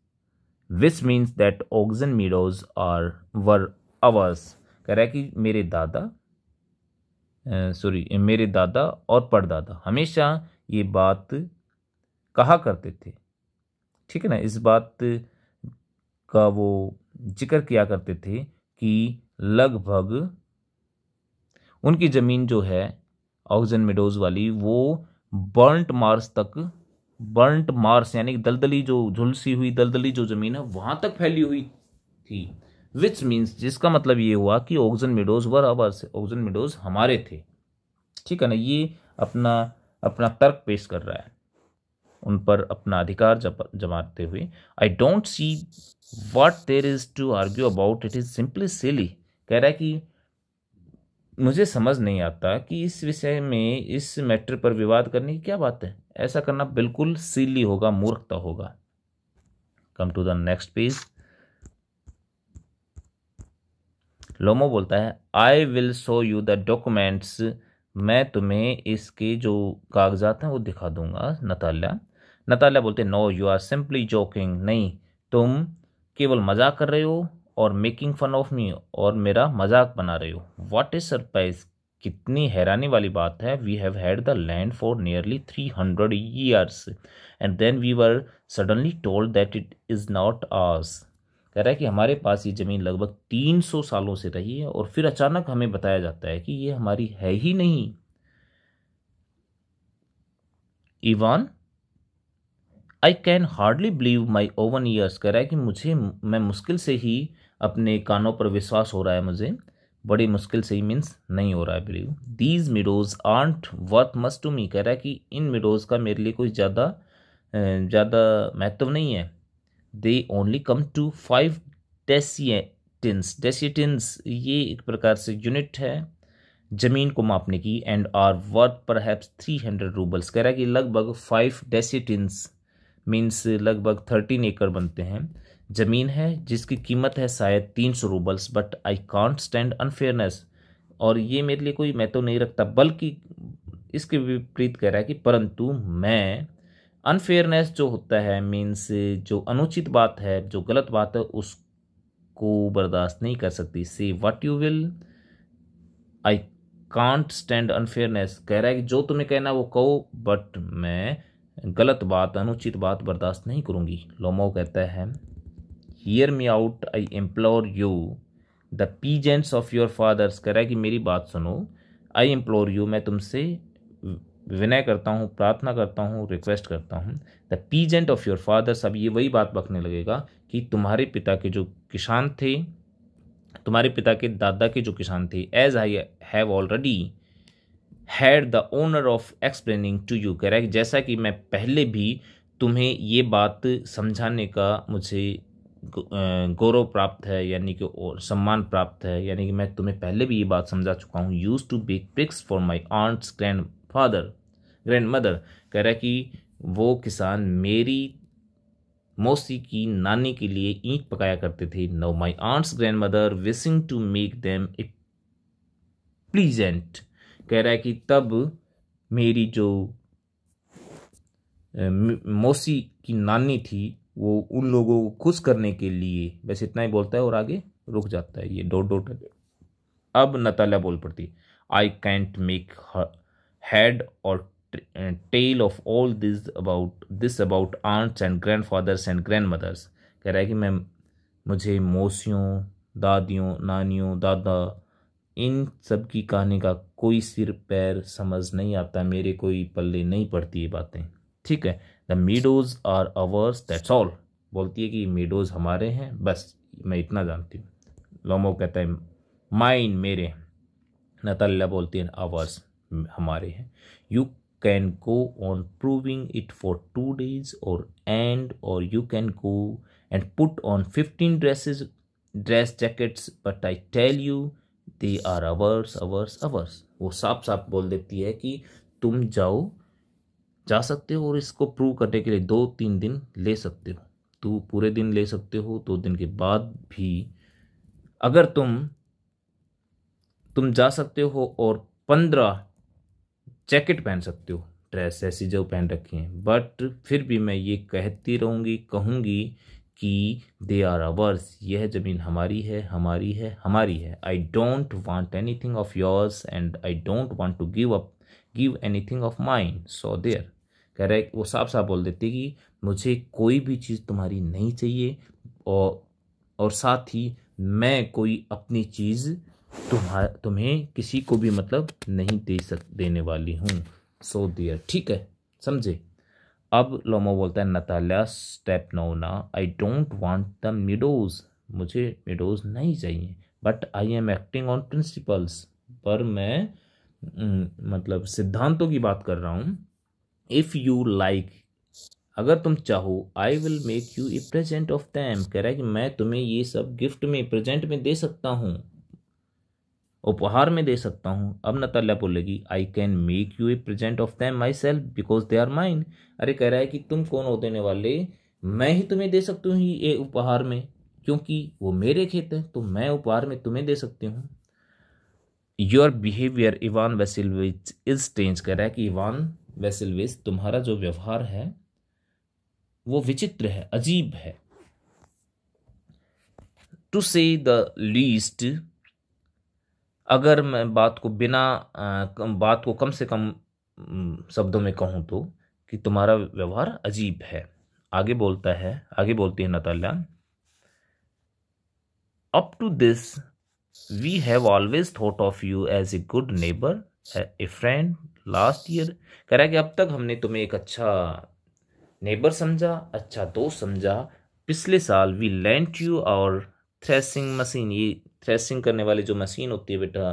which means that oxen meadows are were ours. कह रहा है कि मेरे दादा सॉरी मेरे दादा और परदादा हमेशा ये बात कहा करते थे ठीक है ना इस बात का वो जिक्र किया करते थे कि लगभग उनकी ज़मीन जो है ऑक्जन मेडोज वाली वो बर्नट मार्स तक बर्नट मार्स यानी दलदली जो झुलसी हुई दलदली जो जमीन है वहां तक फैली हुई थी विच मीन्स जिसका मतलब ये हुआ कि ऑक्सीजन मिडोज वर से ऑक्सीजन मिडोज हमारे थे ठीक है ना ये अपना अपना तर्क पेश कर रहा है उन पर अपना अधिकार जमाते हुए I don't see what there is to argue about it is simply silly कह रहा है कि मुझे समझ नहीं आता कि इस विषय में इस मैटर पर विवाद करने की क्या बात है ऐसा करना बिल्कुल सीली होगा मूर्खता होगा come to the next page Lomov बोलता है I will show you the documents मैं तुम्हें इसके जो कागजात हैं वो दिखा दूंगा नताल्या नताल्या बोलते no you are simply joking नहीं तुम केवल मजाक कर रहे हो और मेकिंग फन ऑफ मी और मेरा मजाक बना रहे हो व्हाट इज सरप्राइज कितनी हैरानी वाली बात है we have had the land for nearly three hundred years and then we were suddenly told that it is not ours कह रहा है कि हमारे पास ये ज़मीन लगभग तीन सौ सालों से रही है और फिर अचानक हमें बताया जाता है कि ये हमारी है ही नहीं Ivan I can hardly believe my own ears कह रहा है कि मुझे मैं मुश्किल से ही अपने कानों पर विश्वास हो रहा है मुझे बड़ी मुश्किल से ही मीन्स नहीं हो रहा है believe these meadows aren't worth much to me कह रहा है कि इन मिडोज़ का मेरे लिए कोई ज़्यादा ज़्यादा महत्व नहीं है they only come to five dessiatins dessiatins ये एक प्रकार से यूनिट है ज़मीन को मापने की and are worth perhaps three hundred roubles कह रहा है कि लगभग फाइव डेसीटिन्स मीन्स लगभग थर्टीन एकड़ बनते हैं ज़मीन है जिसकी कीमत है शायद तीन सौ roubles but I can't stand unfairness और ये मेरे लिए कोई मैं तो नहीं रखता बल्कि इसके विपरीत कह रहा है कि परंतु मैं अनफेयरनेस जो होता है मीन्स जो अनुचित बात है जो गलत बात है उसको बर्दाश्त नहीं कर सकती say what you will I can't stand unfairness कह रहा है कि जो तुम्हें कहना वो कहो बट मैं गलत बात अनुचित बात बर्दाश्त नहीं करूँगी लोमो कहता है hear me out I implore you the peasants of your father's कह रहा है कि मेरी बात सुनो आई एम्प्लोर यू मैं तुमसे विनय करता हूँ प्रार्थना करता हूँ रिक्वेस्ट करता हूँ the peasant of your father's अब ये वही बात बकने लगेगा कि तुम्हारे पिता के जो किसान थे तुम्हारे पिता के दादा के जो किसान थे as I have already had the honour of explaining to you कह रहा है जैसा कि मैं पहले भी तुम्हें ये बात समझाने का मुझे गौरव प्राप्त है यानी कि और सम्मान प्राप्त है यानी कि मैं तुम्हें पहले भी ये बात समझा चुका हूँ used to bake bricks for my aunt's grandfather grandmother कह रहा है कि वो किसान मेरी मौसी की नानी के लिए ईंट पकाया करते थे no my aunt's grandmother wishing to make them a pleasant कह रहा है कि तब मेरी जो मौसी की नानी थी वो उन लोगों को खुश करने के लिए बस इतना ही बोलता है और आगे रुक जाता है ये डोट डोट अब नताला बोल पड़ती I can't make head or tail of all this about this about aunts and grandfathers and grandmothers कह रहा है कि मैं मुझे मौसियों दादियों नानियों दादा इन सब की कहानी का कोई सिर पैर समझ नहीं आता मेरे कोई पल्ले नहीं पड़ती ये बातें ठीक है the meadows are ours that's all बोलती है कि मीडोज हमारे हैं बस मैं इतना जानती हूँ लोमो कहता है माइन मेरे नतल्ला बोलती है आवर्स हमारे हैं you can go on proving it for two days और एंड और you can go and put on fifteen dresses dress jackets but I tell you they are ours ours ours वो साफ साफ बोल देती है कि तुम जाओ जा सकते हो और इसको प्रूव करने के लिए दो तीन दिन ले सकते हो तो पूरे दिन ले सकते हो दो दिन के बाद भी अगर तुम तुम जा सकते हो और पंद्रह जैकेट पहन सकते हो ड्रेस ऐसी जो पहन रखी हैं बट फिर भी मैं ये कहती रहूँगी कहूँगी कि दे आर अवर्स यह ज़मीन हमारी है हमारी है हमारी है I don't want anything of yours and I don't want to give up give anything of mine so there कह रहा है वो साफ साफ बोल देते कि मुझे कोई भी चीज़ तुम्हारी नहीं चाहिए और और साथ ही मैं कोई अपनी चीज़ तुम्हार तुम्हें किसी को भी मतलब नहीं दे सक देने वाली हूँ सो दियर ठीक है समझे अब लोमो बोलता है Natalya Stepanovna I don't want the meadows मुझे मिडोज नहीं चाहिए but I am acting on principles पर मैं मतलब सिद्धांतों की बात कर रहा हूँ इफ़ यू लाइक अगर तुम चाहो I will make you a present of them कह रहा है कि मैं तुम्हें ये सब गिफ्ट में प्रेजेंट में दे सकता हूँ उपहार में दे सकता हूँ अब नतल्या बोलेगी I can make you a present of them myself because they are mine अरे कह रहा है कि तुम कौन हो देने वाले मैं ही तुम्हें दे सकती हूँ ये उपहार में क्योंकि वो मेरे खेत हैं तो मैं उपहार में तुम्हें दे सकती हूँ your behaviour Ivan Vassilevitch is change कह रहा है कि इवान वेसलवेज तुम्हारा जो व्यवहार है वो विचित्र है अजीब है टू से द लीस्ट अगर मैं बात को बिना बात को कम से कम शब्दों में कहूँ तो कि तुम्हारा व्यवहार अजीब है आगे बोलता है आगे बोलती है Natalya up to this we have always thought of you as a good neighbour a friend last year कह रहा है कि अब तक हमने तुम्हें एक अच्छा नेबर समझा अच्छा दोस्त समझा पिछले साल we lent you our threshing machine ये थ्रेसिंग करने वाली जो मशीन होती है बेटा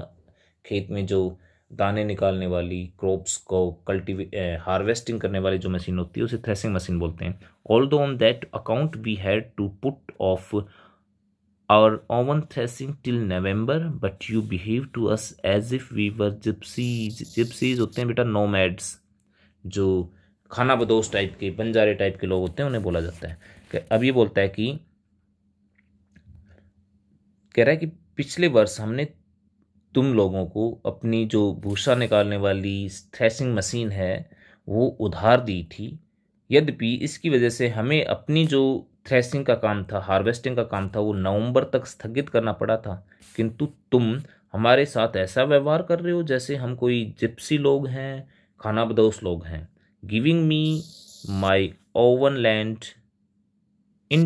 खेत में जो दाने निकालने वाली क्रॉप्स को कल्टिवे हार्वेस्टिंग करने वाली जो मशीन होती है उसे थ्रेसिंग मशीन बोलते हैं although on that account we had to put off Our own thrashing till November, but you behave to us as if we were gypsies. Gypsies होते हैं बेटा nomads, जो खाना बदोश टाइप के बंजारे टाइप के लोग होते हैं उन्हें बोला जाता है अब ये बोलता है कि कह रहा है कि पिछले वर्ष हमने तुम लोगों को अपनी जो भूसा निकालने वाली थ्रेसिंग मशीन है वो उधार दी थी यद्यपि इसकी वजह से हमें अपनी जो थ्रेसिंग का काम था हार्वेस्टिंग का काम था वो नवंबर तक स्थगित करना पड़ा था किंतु तुम हमारे साथ ऐसा व्यवहार कर रहे हो जैसे हम कोई जिप्सी लोग हैं खाना बदोश लोग हैं giving me my own land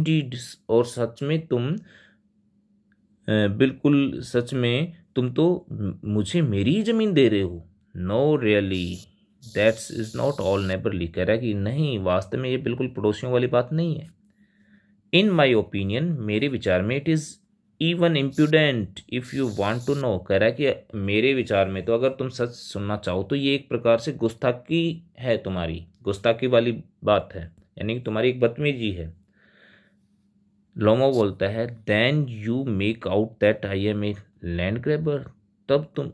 deeds और सच में तुम बिल्कुल सच में तुम तो मुझे मेरी ज़मीन दे रहे हो no really that's is not all neighbourly कह रहा है कि नहीं वास्तव में ये बिल्कुल पड़ोसियों वाली बात नहीं है इन माई ओपिनियन मेरे विचार में it is even impudent if you want to know कह रहा है कि मेरे विचार में तो अगर तुम सच सुनना चाहो तो ये एक प्रकार से गुस्ताखी है तुम्हारी गुस्ताखी वाली बात है यानी कि तुम्हारी एक बदतमीजी है लोमो बोलता है then you make out that I am a land grabber तब तुम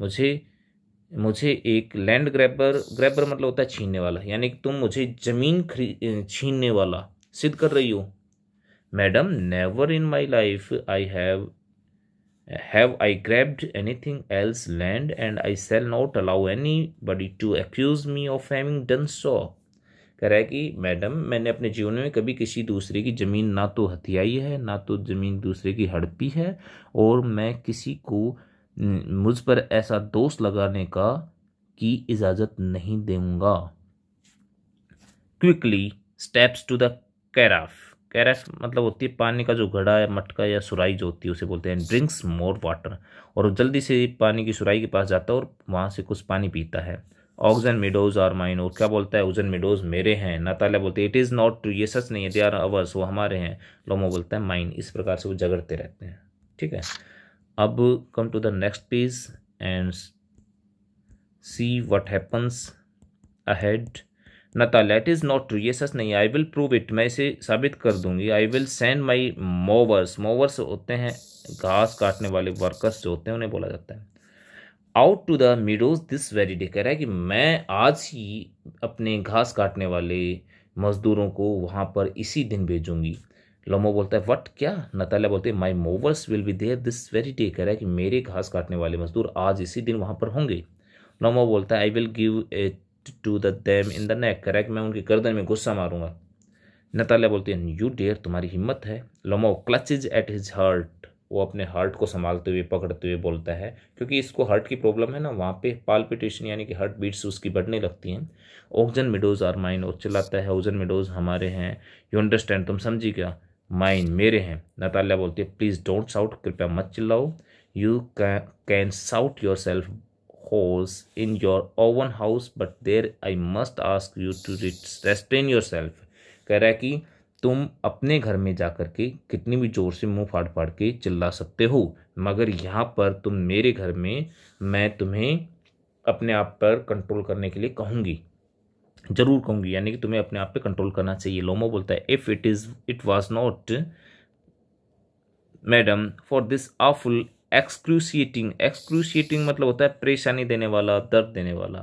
मुझे मुझे एक लैंड ग्रैबर ग्रैबर मतलब होता है छीनने वाला यानी कि तुम मुझे ज़मीन खरी छीनने वाला सिद्ध कर रही हो madam never in my life I have have I grabbed anything else land and I shall not allow anybody to accuse me of having done so कह रहा है कि मैडम मैंने अपने जीवन में कभी किसी दूसरे की ज़मीन ना तो हथियाई है ना तो ज़मीन दूसरे की हड़पी है और मैं किसी को मुझ पर ऐसा दोष लगाने का की इजाज़त नहीं दूंगा quickly steps to the carafe कैरस मतलब होती है पानी का जो घड़ा है मटका या सुराई जो होती है उसे बोलते हैं ड्रिंक्स मोर वाटर और जल्दी से पानी की सुराई के पास जाता है और वहाँ से कुछ पानी पीता है ऑक्जन मिडोज आर माइन और क्या बोलता है ऑक्जन मिडोज मेरे हैं नाताला बोलते हैं इट इज़ नॉट ये सच नहीं है दे आर अवर्स वो हमारे हैं लोमो बोलता है माइन इस प्रकार से वो झगड़ते रहते हैं ठीक है अब come to the next page and see what happens ahead Natalya is not true ये सच नहीं आई विल प्रूव इट मैं इसे साबित कर दूंगी I will send my mowers mowers होते हैं घास काटने वाले वर्कर्स जो होते हैं उन्हें बोला जाता है out to the meadows this very day कह रहा है कि मैं आज ही अपने घास काटने वाले मजदूरों को वहाँ पर इसी दिन भेजूंगी लमो बोलता है वट क्या नताला बोलते हैं my mowers will be there this very day कह रहा है कि मेरे घास काटने वाले मजदूर आज इसी दिन वहाँ पर होंगे लमो बोलता है I will give a to the them in the neck correct मैं उनकी गर्दन में गुस्सा मारूंगा नताल्या बोलती है यू डेयर तुम्हारी हिम्मत है clutch is at his heart वो अपने हार्ट को संभालते हुए पकड़ते हुए बोलता है क्योंकि इसको हार्ट की प्रॉब्लम है ना वहाँ पे पालपिटेशन यानी कि हार्ट बीट्स उसकी बढ़ने लगती हैं ऑक्जन मिडोज आर माइन और चिल्लाता है ऑक्जन मिडोज हमारे हैं यू अंडरस्टैंड तुम समझी क्या माइन मेरे हैं नताल्या बोलती है प्लीज़ डोंट साउट कृपया मत चिल्लाओ you can shout yourself holes in your own house but there i must ask you to restrain yourself कह रहा है कि तुम अपने घर में जा कर के कितनी भी ज़ोर से मुंह फाड़ फाड़ के चिल्ला सकते हो मगर यहाँ पर तुम मेरे घर में मैं तुम्हें अपने आप पर कंट्रोल करने के लिए कहूँगी ज़रूर कहूँगी यानी कि तुम्हें अपने आप पे कंट्रोल करना चाहिए लोमो बोलता है if it is it was not madam for this awful excruciating excruciating मतलब होता है परेशानी देने वाला दर्द देने वाला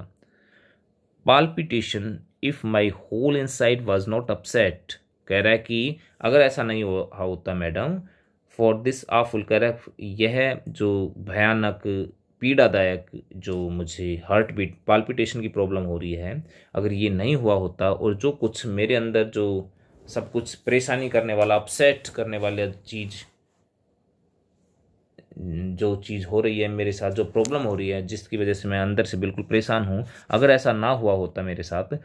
palpitation if my whole inside was not upset कह रहा है कि अगर ऐसा नहीं हो, होता मैडम फॉर दिस आफुल कह रहा है यह जो भयानक पीड़ादायक जो मुझे हार्ट बीट पालपिटेशन की प्रॉब्लम हो रही है अगर ये नहीं हुआ होता और जो कुछ मेरे अंदर जो सब कुछ परेशानी करने वाला अपसेट करने वाले चीज़ जो चीज़ हो रही है मेरे साथ जो प्रॉब्लम हो रही है जिसकी वजह से मैं अंदर से बिल्कुल परेशान हूँ अगर ऐसा ना हुआ होता मेरे साथ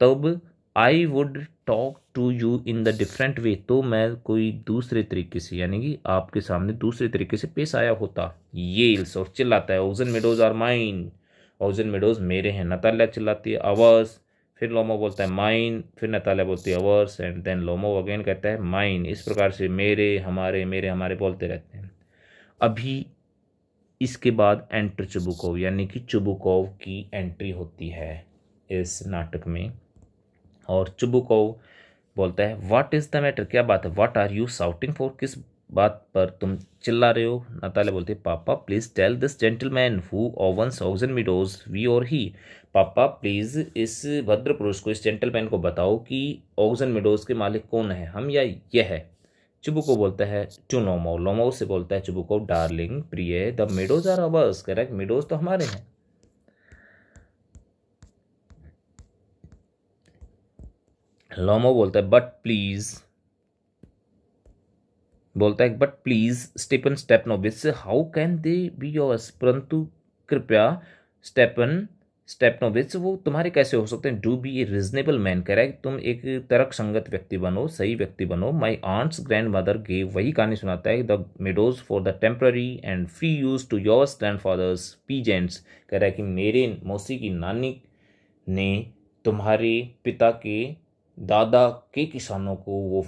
तब I would talk to you in the different way तो मैं कोई दूसरे तरीके से यानी कि आपके सामने दूसरे तरीके से पेश आया होता ये और चिल्लाता है Oxen Meadows are mine Oxen Meadows मेरे हैं नताल्या चिल्लाती है आवाज़ फिर लोमो बोलता है माइन फिर नताल्या बोलती है ours and then Lomov again कहता है माइन इस प्रकार से मेरे हमारे मेरे हमारे बोलते रहते हैं अभी इसके बाद एंटर चुबुकोव यानी कि चुबुकोव की एंट्री होती है इस नाटक में और चुबुकोव बोलता है व्हाट इज़ द मैटर क्या बात है what are you shouting for किस बात पर तुम चिल्ला रहे हो नताले बोलते पापा please tell this gentleman who owns Oxen Meadows we or he पापा प्लीज़ इस भद्र पुरुष को इस जेंटलमैन को बताओ कि ओगजन मिडोज के मालिक कौन है हम या यह है चुबू को बोलता है टू लोमो लोमो से बोलता है चुबू को डार्लिंग प्रिय the meadows are ours correct meadows तो हमारे हैं लोमो बोलता है बट प्लीज बोलता है but please Stepan Stepanovitch how can they be yours परंतु कृपया स्टेपन स्टेप नो विच वो तुम्हारे कैसे हो सकते हैं do be a reasonable man कह रहा है तुम एक तर्क संगत व्यक्ति बनो सही व्यक्ति बनो my aunt's grandmother gave वही कहानी सुनाता है the meadows for the temporary and free use to yours grandfather's peasants कह रहा है कि मेरे मौसी की नानी ने तुम्हारे पिता के दादा के किसानों को वो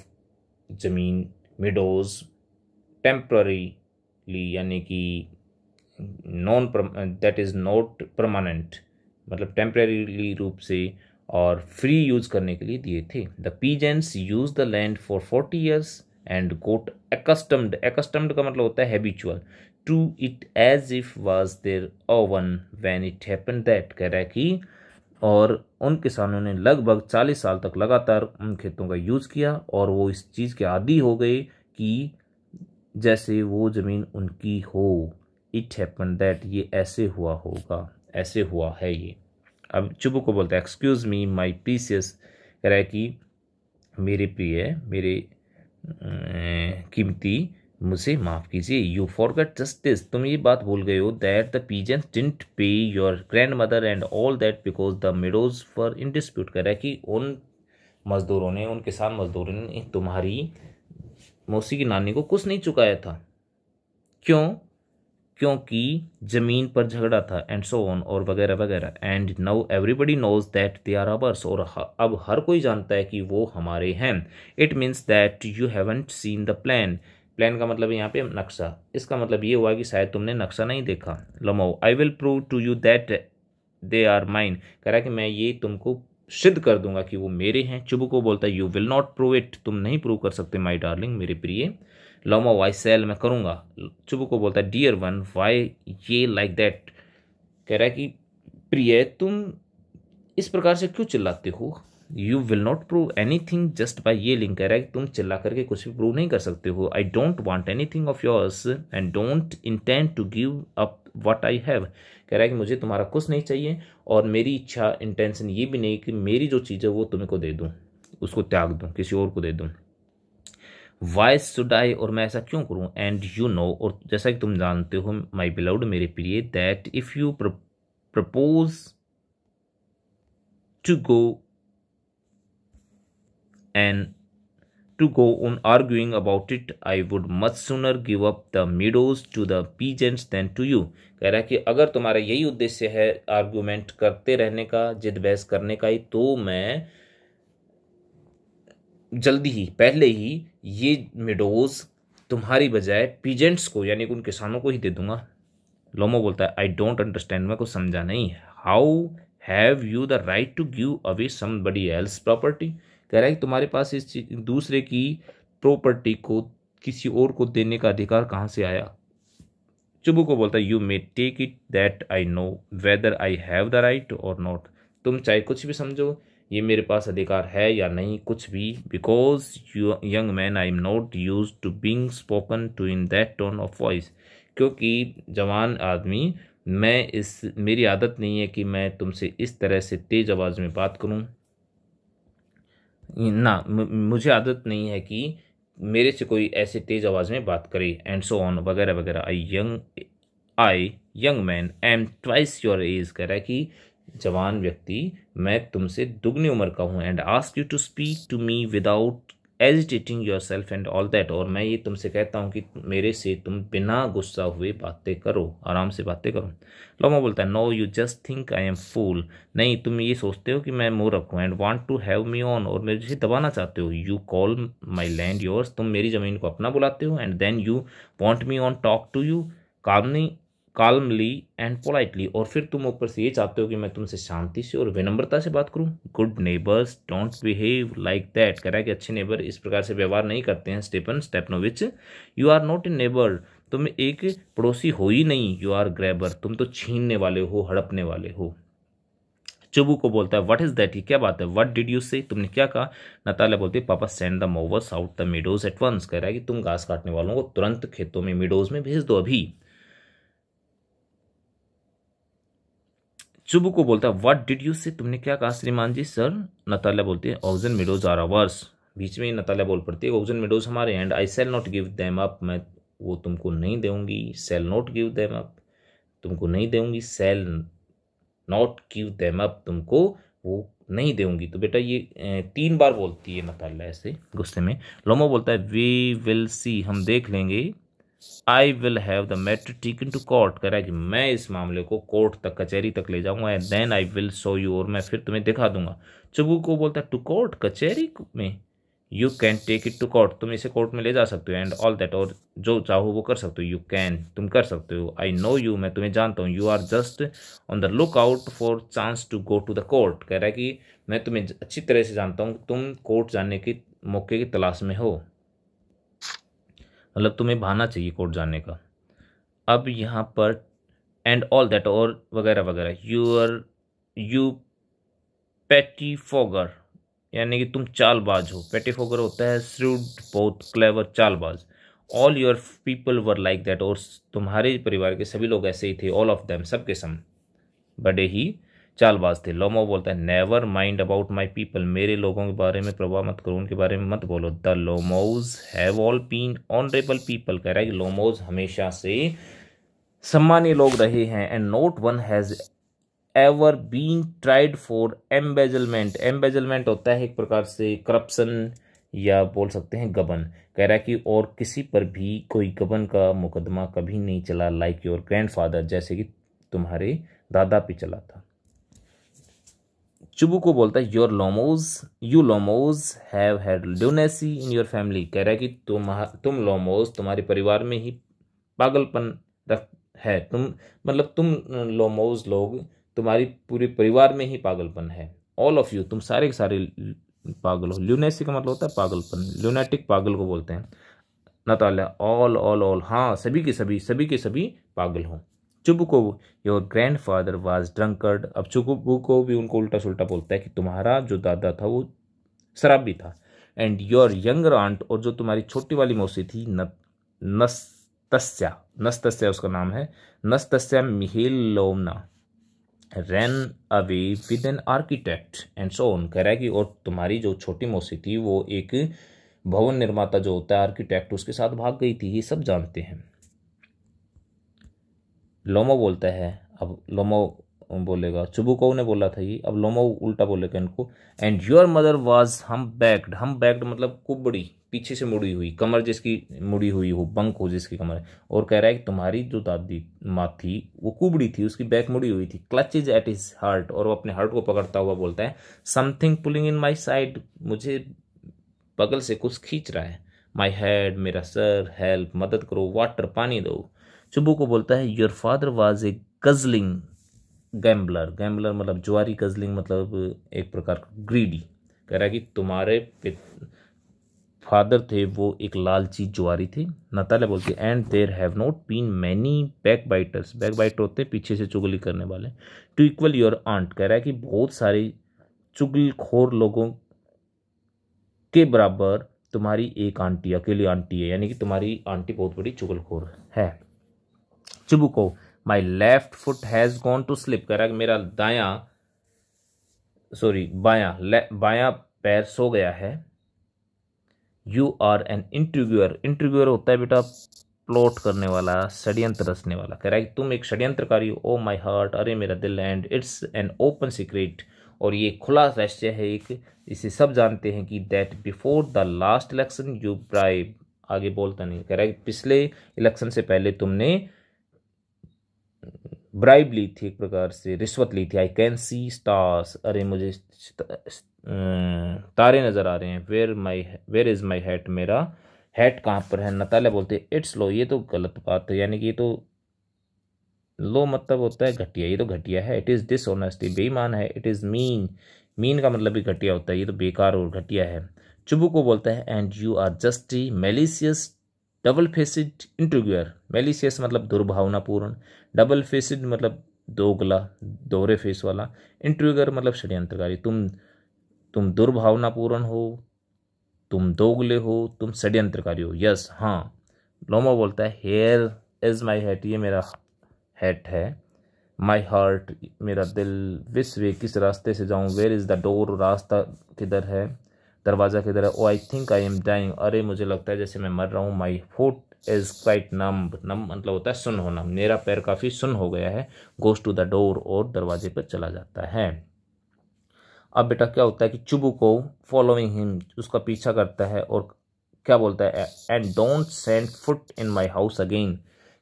ज़मीन मेडोज टेम्प्ररीली यानी कि non that is not permanent मतलब टेम्प्रेरीली रूप से और फ्री यूज़ करने के लिए दिए थे the peasants use the land for forty years and got accustomed accustomed का मतलब होता है habitual to it as if was their own when it happen that कह रहा है कि और उन किसानों ने लगभग चालीस साल तक लगातार उन खेतों का यूज़ किया और वो इस चीज़ के आदि हो गए कि जैसे वो ज़मीन उनकी हो इट हैपन दैट ये ऐसे हुआ होगा ऐसे हुआ है ये अब चुप को बोलता है एक्सक्यूज़ मी माई पीसियस कह रहा है कि मेरे प्रिय मेरे अं, कीमती मुझे माफ़ कीजिए यू फॉर गट जस्टिस तुम ये बात भूल गए हो that the pigeon didn't pay your grandmother and all that because the meadows for in dispute कर रहा है कि उन मज़दूरों ने उन किसान मज़दूरों ने तुम्हारी मौसी की नानी को कुछ नहीं चुकाया था क्यों क्योंकि ज़मीन पर झगड़ा था एंड सो ऑन और वगैरह वगैरह and now everybody knows that they are ours और अब हर कोई जानता है कि वो हमारे हैं it means that you haven't seen the plan plan का मतलब यहाँ पे नक्शा इसका मतलब ये हुआ कि शायद तुमने नक्शा नहीं देखा Lomov I will prove to you that they are mine कह रहा है कि मैं ये तुमको सिद्ध कर दूंगा कि वो मेरे हैं चुबू को बोलता है you will not prove it तुम नहीं प्रूव कर सकते माई डार्लिंग मेरे प्रिय लोमा वाई सेल मैं करूँगा चुबू को बोलता है डियर वन वाई ये लाइक दैट कह रहा है कि प्रिय तुम इस प्रकार से क्यों चिल्लाते हो you will not prove anything just by yelling कह रहा है कि तुम चिल्ला करके कुछ भी प्रूव नहीं कर सकते हो I don't want anything of yours and don't intend to give up what I have कह रहा है कि मुझे तुम्हारा कुछ नहीं चाहिए और मेरी इच्छा इंटेंशन ये भी नहीं कि मेरी जो चीज़ है वो तुम्हें को दे दूँ उसको त्याग दूँ किसी और को दे दूँ वाई शुड आई और मैं ऐसा क्यों करूं एंड यू नो और जैसा कि तुम जानते हो माई बिलाउड मेरे प्रिय that if you propose to go and to go on arguing about it I would much sooner give up the meadows to the peasants than to you कह रहा है कि अगर तुम्हारा यही उद्देश्य है आर्ग्यूमेंट करते रहने का जिद बहस करने का ही तो मैं जल्दी ही पहले ही ये मिडोज़ तुम्हारी बजाय पीजेंट्स को यानी कि उन किसानों को ही दे दूंगा लोमो बोलता है आई डोंट अंडरस्टैंड मैं कुछ समझा नहीं how have you the right to give away somebody else property कह रहा है कि तुम्हारे पास इस दूसरे की प्रॉपर्टी को किसी और को देने का अधिकार कहाँ से आया चुबू को बोलता है you may take it that I know whether I have the right or not तुम चाहे कुछ भी समझो ये मेरे पास अधिकार है या नहीं कुछ भी because young man I am not used to being spoken to in that tone of voice क्योंकि जवान आदमी मैं इस मेरी आदत नहीं है कि मैं तुमसे इस तरह से तेज आवाज़ में बात करूं ना मुझे आदत नहीं है कि मेरे से कोई ऐसे तेज आवाज़ में बात करे एंड सो ऑन वगैरह वगैरह I young I young man I am twice your age कह रहा है कि जवान व्यक्ति मैं तुमसे दुगनी उम्र का हूँ and ask you to speak to me without agitating yourself and all that और मैं ये तुमसे कहता हूँ कि मेरे से तुम बिना गुस्सा हुए बातें करो आराम से बातें करो लोमा बोलता है no you just think I am fool नहीं तुम ये सोचते हो कि मैं मोर रखूँ and want to have me on और मेरे से दबाना चाहते हो you call my land yours तुम मेरी ज़मीन को अपना बुलाते हो and then you want me on talk to you calmly calmly and politely और फिर तुम ऊपर से ये चाहते हो कि मैं तुमसे शांति से और विनम्रता से बात करूँ good neighbours don't behave like that कह रहा है कि अच्छे नेबर इस प्रकार से व्यवहार नहीं करते हैं Stepan Stepanovich you are not a neighbour तुम एक पड़ोसी हो ही नहीं यू आर ग्रैबर तुम तो छीनने वाले हो हड़पने वाले हो चुबू को बोलता है व्हाट इज दैट ये क्या बात है व्हाट डिड यू से तुमने क्या कहा नताला बोलती है papa send the mowers out the meadows at once कह रहा है कि तुम घास काटने वालों को तुरंत खेतों में मीडोज में भेज दो अभी चुभ को बोलता है व्हाट डिड यू से तुमने क्या कहा श्रीमान जी सर नताल्या बोलते हैं ऑक्जन मिडोज आर अवर्स बीच में ही बोल पड़ती है ऑक्जन मिडोज हमारे and I shall not give them up मैं वो तुमको नहीं दूंगी shall not give them up तुमको नहीं दूंगी shall not give them up तुमको वो नहीं देंगी तो बेटा ये तीन बार बोलती है नताल्या ऐसे गुस्से में लोमो बोलता है वी विल सी हम देख लेंगे I will have the matter taken to court कह रहा है कि मैं इस मामले को कोर्ट तक कचहरी तक ले जाऊंगा and then I will sue you और मैं फिर तुम्हें दिखा दूंगा चुगू को बोलता है टू कोर्ट कचहरी में you can take it to court तुम इसे कोर्ट में ले जा सकते हो एंड ऑल दैट और जो चाहो वो कर सकते हो यू कैन तुम कर सकते हो आई नो यू मैं तुम्हें जानता हूँ you are just on the look out for chance to go to the court कह रहा है कि मैं तुम्हें अच्छी तरह से जानता हूँ तुम कोर्ट जाने के मौके की तलाश में हो मतलब तुम्हें बहाना चाहिए कोर्ट जाने का अब यहाँ पर एंड ऑल दैट और वगैरह वगैरह यूर यू पैटी फोगर यानी कि तुम चालबाज हो पैटी फोगर होता है श्रूड बहुत क्लेवर चालबाज all your people were like that और तुम्हारे परिवार के सभी लोग ऐसे ही थे ऑल ऑफ देम सब के सम बड़े ही चालबाज थे लोमो बोलता है never mind about my people मेरे लोगों के बारे में प्रभाव मत करो उनके बारे में मत बोलो the Lomovs have all been honourable people कह रहा है कि लोमोज हमेशा से सम्मानीय लोग रहे हैं and not one has ever been tried for embezzlement embezzlement होता है एक प्रकार से करप्शन या बोल सकते हैं गबन कह रहा है कि और किसी पर भी कोई गबन का मुकदमा कभी नहीं चला लाइक योर ग्रैंड जैसे कि तुम्हारे दादा पे चला था चुबू को बोलता है your Lomovs you Lomovs have had lunacy in your family कह रहा है कि तुम तुम लोमोज तुम्हारे परिवार में ही पागलपन रख है तुम मतलब तुम लोमोज लोग तुम्हारी पूरे परिवार में ही पागलपन है ऑल ऑफ यू तुम सारे के सारे पागल हो ल्यूनेसी का मतलब होता है पागलपन ल्यूनेटिक पागल को बोलते हैं नताला ऑल ऑल ऑल हाँ सभी के सभी सभी के सभी पागल हों Chubukov your grandfather was drunkard अब चुबू को भी उनको उल्टा सुल्टा बोलता है कि तुम्हारा जो दादा था वो शराबी था एंड योर यंगर आंट और जो तुम्हारी छोटी वाली मौसी थी न नस्तस्या नस्तस्या उसका नाम है Nastasya Lomovna ran away with an architect and so on कह रहा है कि और तुम्हारी जो छोटी मौसी थी वो एक भवन निर्माता जो होता है आर्किटेक्ट उसके साथ भाग गई थी ये सब जानते हैं लोमो बोलता है अब लोमो बोलेगा चुबुको ने बोला था ये अब लोमो उल्टा बोलेगा इनको and your mother was hump backed hump backed मतलब कुबड़ी पीछे से मुड़ी हुई कमर जिसकी मुड़ी हुई हो बंक हो जिसकी कमर और कह रहा है कि तुम्हारी जो दादी माँ थी वो कुबड़ी थी उसकी बैक मुड़ी हुई थी clutch is at his heart और वो अपने हार्ट को पकड़ता हुआ बोलता है something pulling in my side मुझे बगल से कुछ खींच रहा है माई हेड मेरा सर हेल्प मदद करो वाटर पानी दो चुबू को बोलता है your father was a guzzling gambler gambler मतलब जुआरी गजलिंग मतलब एक प्रकार का ग्रीडी कह रहा है कि तुम्हारे फादर थे वो एक लालची जुआरी थे नताले बोलती है and there have not been many backbiters backbiter होते हैं पीछे से चुगली करने वाले टू इक्वल योर आंट कह रहा है कि बहुत सारे चुगलखोर लोगों के बराबर तुम्हारी एक आंटी अकेली आंटी है यानी कि तुम्हारी आंटी बहुत बड़ी चुगलखोर है Chubukov my left foot has gone to sleep कह रहा है मेरा दाया सॉरी बाया बाया पैर सो गया है you are an intriguer intriguer होता है बेटा प्लॉट करने वाला षड्यंत्र रचने वाला कह रहा है तुम एक षड्यंत्रकारी हो ओ माई हार्ट अरे मेरा दिल and it's an open secret और ये खुला रहस्य है एक इसे सब जानते हैं कि that before the last election you bribe आगे बोलता नहीं कह रहा है पिछले इलेक्शन से पहले तुमने ब्राइब ली थी एक प्रकार से रिश्वत ली थी आई कैन सी स्टार्स अरे मुझे तारे नज़र आ रहे हैं where my where is my hat मेरा हैट कहाँ पर है नताले बोलते इट्स लो ये तो गलत बात है यानी कि ये तो लो मतलब होता है घटिया ये तो घटिया है इट इज़ डिसऑनेस्टी बेईमान है इट इज़ मीन मीन का मतलब भी घटिया होता है ये तो बेकार और घटिया है चुबू को बोलता है and you are just malicious double faced intriguer malicious मतलब दुर्भावनापूर्ण डबल फेसड मतलब दोगला दोहरे फेस वाला इंट्रीगर मतलब षड्यंत्रकारी तुम तुम दुर्भावनापूर्ण हो तुम दोगले हो तुम षड्यंत्रकारी हो यस हाँ लोमा बोलता है हेयर इज माई हेट ये मेरा हेट है माई हार्ट मेरा दिल विस वे किस रास्ते से जाऊँ वेयर इज़ द डोर रास्ता किधर है दरवाज़ा किधर है oh I think I am dying अरे मुझे लगता है जैसे मैं मर रहा हूँ my foot is quite numb numb मतलब होता है सुन होना मेरा पैर काफ़ी सुन हो गया है गोज टू द डोर और दरवाजे पर चला जाता है अब बेटा क्या होता है कि चुबू को फॉलोइंग हिम उसका पीछा करता है और क्या बोलता है and don't send foot in my house again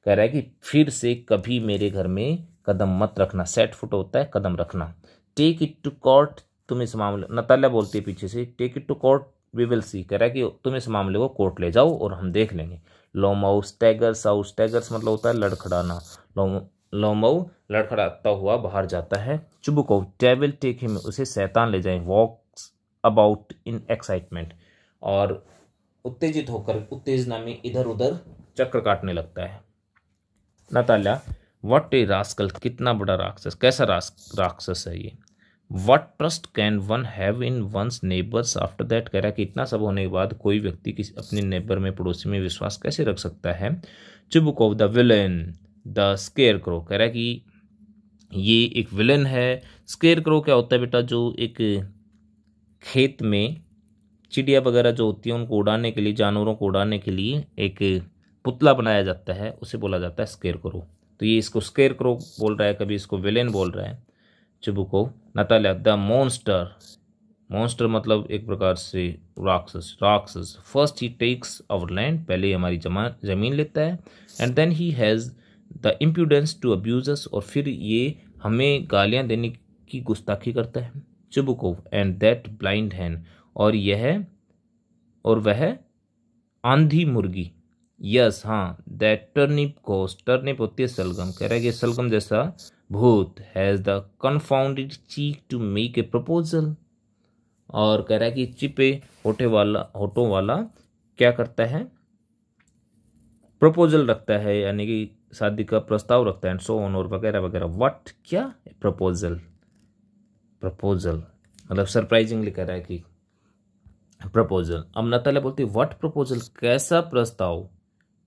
कह रहा है कि फिर से कभी मेरे घर में कदम मत रखना सेट फुट होता है कदम रखना टेक इट टू कोर्ट तुम इस मामले नताल्या बोलती है पीछे से take it to court we will see कह रहा है कि तुम इस मामले को कोर्ट ले जाओ और हम देख लेंगे लोमाऊ स्टैगर्स आउ स्टैगर्स मतलब होता है लड़खड़ाना लोमाऊ लड़खड़ाता हुआ बाहर जाता है चुबुको टेबल टेक हिम उसे शैतान ले जाए वॉक्स अबाउट इन एक्साइटमेंट और उत्तेजित होकर उत्तेजना में इधर उधर चक्कर काटने लगता है नताल्या वट ए रास्कल कितना बड़ा राक्षस कैसा राक्षस है ये what trust can one have in one's neighbours after that कह रहा है कि इतना सब होने के बाद कोई व्यक्ति किसी अपने नेबर में पड़ोसी में विश्वास कैसे रख सकता है Chubukov off the villain the scarecrow कह रहा है कि ये एक विलेन है स्केयर क्रो क्या होता है बेटा जो एक खेत में चिड़िया वगैरह जो होती है उनको उड़ाने के लिए जानवरों को उड़ाने के लिए एक पुतला बनाया जाता है उसे बोला जाता है स्केयर क्रो तो ये इसको स्केयर क्रो बोल रहा है कभी इसको विलेन बोल रहा है Chubukov Natalya the monster monster मतलब एक प्रकार से राक्षस राक्षस first he takes our land पहले हमारी जमा ज़मीन लेता है and then he has the impudence to abuse us और फिर ये हमें गालियाँ देने की गुस्ताखी करता है Chubukov and that blind hen और यह और वह आंधी मुर्गी यस हाँ दैट टर्निप कोस टर्निप होती है सलगम कह रहे कि सलगम जैसा भूत has the confounded cheek to make a proposal और कह रहा है कि चिपे होठे वाला होठों वाला क्या करता है प्रपोजल रखता है यानी कि शादी का प्रस्ताव रखता है एंड सो ऑन और वगैरह वगैरह व्हाट क्या प्रपोजल प्रपोजल मतलब सरप्राइजिंगली कह रहा है कि प्रपोजल अब नताल्या बोलती व्हाट प्रपोजल कैसा प्रस्ताव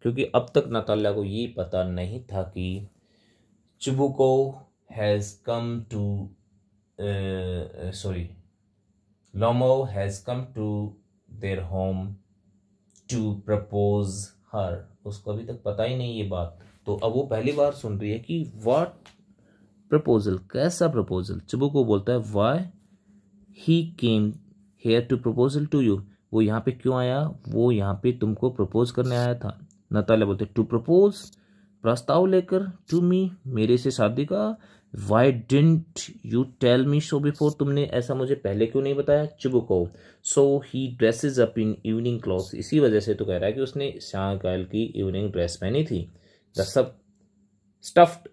क्योंकि अब तक नताल्या को ये पता नहीं था कि Chibukov has come to, uh, uh sorry, has has come to their home to propose her. उसको अभी तक पता ही नहीं ये बात तो अब वो पहली बार सुन रही है कि वाट प्रपोजल कैसा प्रपोजल चुबू बोलता है why he came here to proposal to you वो यहाँ पे क्यों आया वो यहाँ पे तुमको प्रपोज करने आया था नताला बोलते टू प्रपोज प्रस्ताव लेकर टू मी मेरे से शादी का why didn't you tell me so before तुमने ऐसा मुझे पहले क्यों नहीं बताया चुप कहो so he dresses up in evening cloth इसी वजह से तो कह रहा है कि उसने श्याकाल की इवनिंग ड्रेस पहनी थी the sub stuffed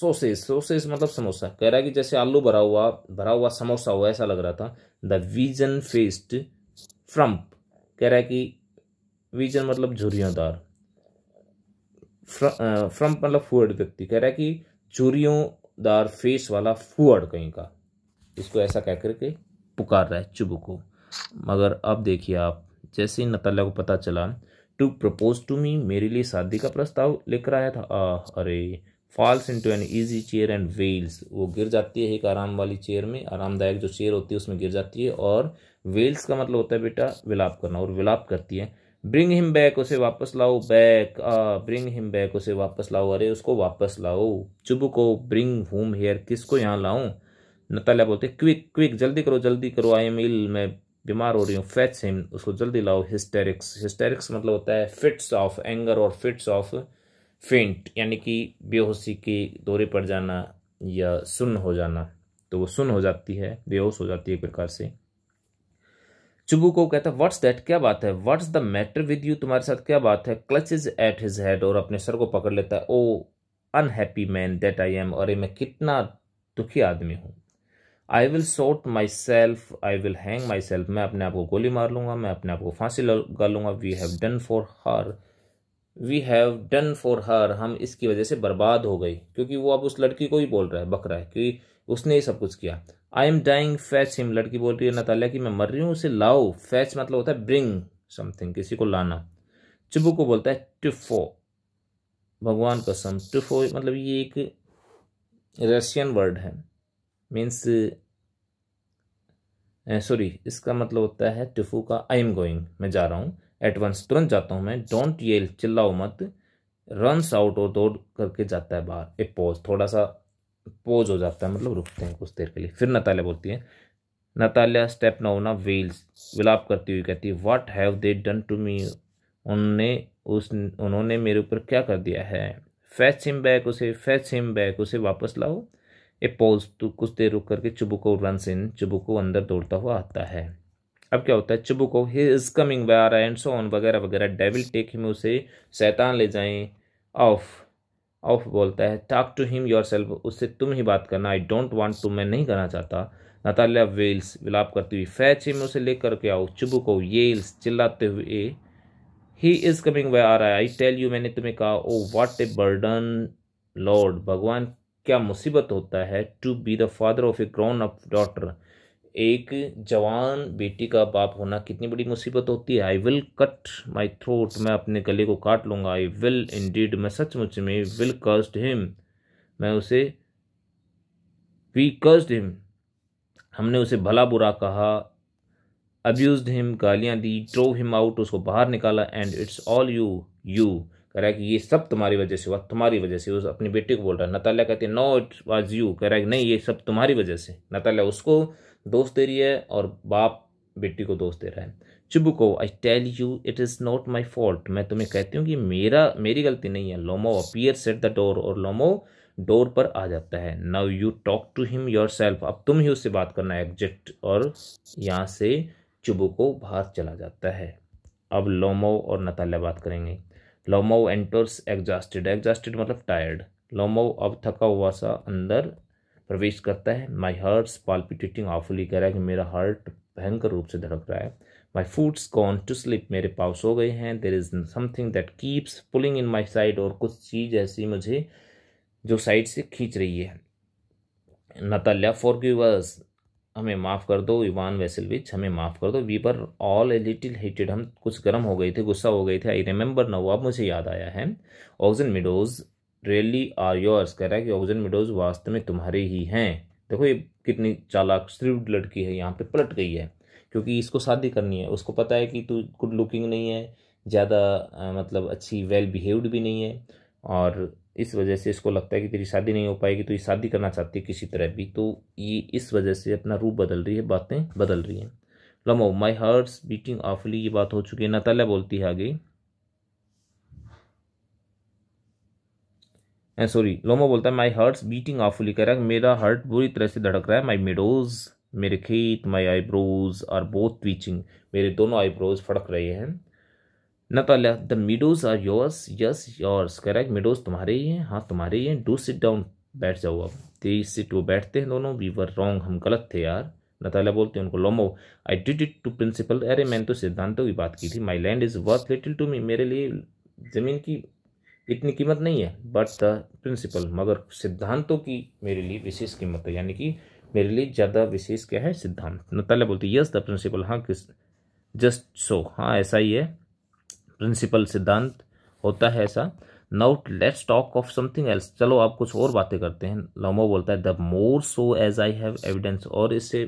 sausage sausage मतलब समोसा कह रहा है कि जैसे आलू भरा हुआ भरा हुआ समोसा हुआ ऐसा लग रहा था द विजन फेस्ड फ्रम्प कह रहा है कि विजन मतलब झुरियादार फ्रॉम मतलब फुअर्ड व्यक्ति कह रहा है कि चूरियोदार फेस वाला फुअर्ड कहीं का इसको ऐसा कह करके पुकार रहा है चुबू को मगर अब देखिए आप जैसे ही नतल्या को पता चला टू प्रपोज टू मी मेरे लिए शादी का प्रस्ताव लेकर आया था आ, अरे falls to an easy chair and wails वो गिर जाती है एक आराम वाली चेयर में आरामदायक जो चेयर होती है उसमें गिर जाती है और वेल्स का मतलब होता है बेटा विलाप करना और विलाप करती है ब्रिंग हिम बैक उसे वापस लाओ बैक आ ब्रिंग हिम बैक उसे वापस लाओ अरे उसको वापस लाओ चुब को ब्रिंग होम हेयर किसको यहाँ लाऊं नताल्या बोलते क्विक क्विक जल्दी करो जल्दी करो आई एम इल मैं बीमार हो रही हूँ फैट्स हिम उसको जल्दी लाओ हिस्टेरिक्स हिस्टेरिक्स मतलब होता है फिट्स ऑफ एंगर और फिट्स ऑफ फेंट यानी कि बेहोशी के दौरे पड़ जाना या सुन हो जाना तो वो सुन हो जाती है बेहोश हो जाती है एक प्रकार से चुबू को कहता है व्हाट्स दैट क्या बात है what's the matter with you तुम्हारे साथ क्या बात है clutch is at his head और अपने सर को पकड़ लेता है oh unhappy man that I am अरे मैं कितना दुखी आदमी हूँ I will shoot myself I will hang myself मैं अपने आप को गोली मार लूंगा मैं अपने आप को फांसी लगा लूंगा we have done for her we have done for her हम इसकी वजह से बर्बाद हो गई क्योंकि वो अब उस लड़की को ही बोल रहा है बकरा है क्योंकि उसने ये सब कुछ किया I am dying fetch him लड़की बोल रही है नतालिया कि मैं मर रही हूँ उसे लाओ फैच मतलब होता है ब्रिंग समथिंग किसी को लाना चुबू को बोलता है टिफो भगवान कसम टिफो मतलब ये एक रशियन वर्ड है मीन्स सॉरी इसका मतलब होता है टिफू का आई एम गोइंग मैं जा रहा हूँ एडवांस तुरंत जाता हूँ मैं डोंट येल चिल्लाओ मत रन्स आउट और दौड़ करके जाता है बाहर ए पॉज थोड़ा सा पोज हो जाता है मतलब रुकते हैं कुछ देर के लिए फिर नताल्या बोलती है नताल्या स्टेप नोना व्हील्स विलाप करती हुई कहती है what have they done to me उनने उस उन्होंने मेरे ऊपर क्या कर दिया है फैच हिम बैक उसे फैच हिम बैक उसे वापस लाओ ए पोज तो कुछ देर रुक करके चुबुको रन इन चुबुको अंदर दौड़ता हुआ आता है अब क्या होता है चुबुको ही इज कमिंग वारा एंड सो ऑन वगैरह वगैरह डेविल टेक हिम उसे शैतान ले जाएं ऑफ ऑफ बोलता है talk to him yourself उससे तुम ही बात करना आई डोंट वॉन्ट टू मैं नहीं करना चाहता नतालिया वेल्स विलाप करती हुई फैच हिम उसे लेकर के आओ चुबू को येल्स चिल्लाते हुए ही इज़ कमिंग वे आ रहा है आई टेल यू मैंने तुम्हें कहा ओ वाट ए बर्डन लॉर्ड भगवान क्या मुसीबत होता है to be the father of a grown up daughter एक जवान बेटी का बाप होना कितनी बड़ी मुसीबत होती है I will cut my throat मैं अपने गले को काट लूँगा आई विल इन डीड मैं सचमुच में विल कर्स्ड हिम मैं उसे वी कर्स्ड हिम हमने उसे भला बुरा कहा अब्यूज हिम गालियाँ दी ट्रो हिम आउट उसको बाहर निकाला and it's all you you कह रहा है कि ये सब तुम्हारी वजह से हुआ तुम्हारी वजह से उस अपनी बेटे को बोल रहा है नताल्या कहते नो इट वॉज यू कह रहा है कि नहीं ये सब तुम्हारी वजह से नताल्या उसको दोष दे रही है और बाप बेटी को दोष दे रहा है Chubukov I tell you it is not my fault मैं तुम्हें कहती हूँ कि मेरा मेरी गलती नहीं है Lomov appears at the door और लोमो डोर पर आ जाता है now you talk to him yourself अब तुम ही उससे बात करना एग्जिट और यहाँ से चुबुको बाहर चला जाता है अब लोमो और नताल्या बात करेंगे लोमो एंटर्स एग्जॉस्टेड एग्जास्टेड मतलब टायर्ड लोमो अब थका हुआ सा अंदर प्रवेश करता है माई हर्ट्स पॉल्पिटेटिंग ऑफुली कह रहा है कि मेरा हार्ट भयंकर रूप से धड़क रहा है my foot's gone to sleep मेरे पास हो गए हैं there is something that keeps pulling in my side और कुछ चीज़ ऐसी मुझे जो साइड से खींच रही है नतल्या फॉर गिवर्स हमें माफ़ कर दो इवान वेसलविच हमें माफ़ कर दो we were all a little heated हम कुछ गर्म हो गए थे गुस्सा हो गए थे आई रिमेंबर नो अब मुझे याद आया है oxen meadows really are yours कह रहा है कि ऑक्सीजन विंडोज वास्तव में तुम्हारे ही हैं देखो ये कितनी चालाक श्रीड लड़की है यहाँ पे पलट गई है क्योंकि इसको शादी करनी है उसको पता है कि तू गुड लुकिंग नहीं है ज़्यादा मतलब अच्छी वेल बिहेव्ड भी नहीं है और इस वजह से इसको लगता है कि तेरी शादी नहीं हो पाएगी तो ये शादी करना चाहती है किसी तरह भी तो ये इस वजह से अपना रूप बदल रही है बातें बदल रही हैं लमो माई हार्ट्स बीटिंग ऑफली ये बात हो चुकी है नताला बोलती है आगे सॉरी लोमो बोलता है माई हर्ट्स बीटिंग ऑफुली कह रहा है मेरा हर्ट बुरी तरह से धड़क रहा है माई मेडोज मेरे खेत my eyebrows are both twitching मेरे दोनों आईब्रोज फड़क रहे हैं Natalya the meadows are yours yes yours कह रहा है मिडोज तुम्हारे ही हैं हाँ तुम्हारे ही हैं डू सिट डाउन बैठ जाओ अब तेईस सिट वो बैठते हैं दोनों वी वर रॉन्ग हम गलत थे यार नताला बोलते हैं उनको Lomov I did it to principle अरे मैंने तो सिद्धांतों की बात की थी my land is worth little to me मेरे लिए ज़मीन की इतनी कीमत नहीं है बट द प्रिंसिपल मगर सिद्धांतों की मेरे लिए विशेष कीमत है यानी कि मेरे लिए ज़्यादा विशेष क्या है सिद्धांत नताला बोलती यस द प्रिंसिपल हाँ किस जस्ट सो हाँ ऐसा ही है प्रिंसिपल सिद्धांत होता है ऐसा now let's talk of something else चलो आप कुछ और बातें करते हैं लोमो बोलता है the more so as I have evidence और इससे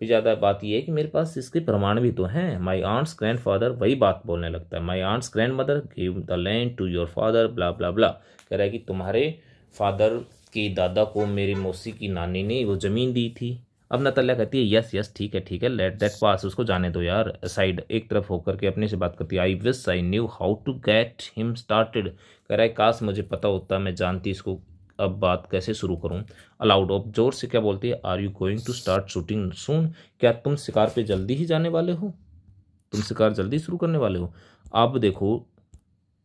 भी ज़्यादा बात यह है कि मेरे पास इसके प्रमाण भी तो हैं माई आंट्स ग्रैंड फादर वही बात बोलने लगता है my aunt's grandmother give the land to your father blah blah blah कह रहा है कि तुम्हारे फादर के दादा को मेरी मौसी की नानी ने वो ज़मीन दी थी अब नतल्या कहती है यस यस ठीक है ठीक है लेट दैट पास उसको जाने दो यार साइड एक तरफ होकर के अपने से बात करती है I wish I knew how to get him started कह रहा है काश मुझे पता होता मैं जानती इसको अब बात कैसे शुरू करूं अलाउड ऑफ जोर से क्या बोलती है are you going to start shooting soon क्या तुम शिकार पे जल्दी ही जाने वाले हो तुम शिकार जल्दी शुरू करने वाले हो अब देखो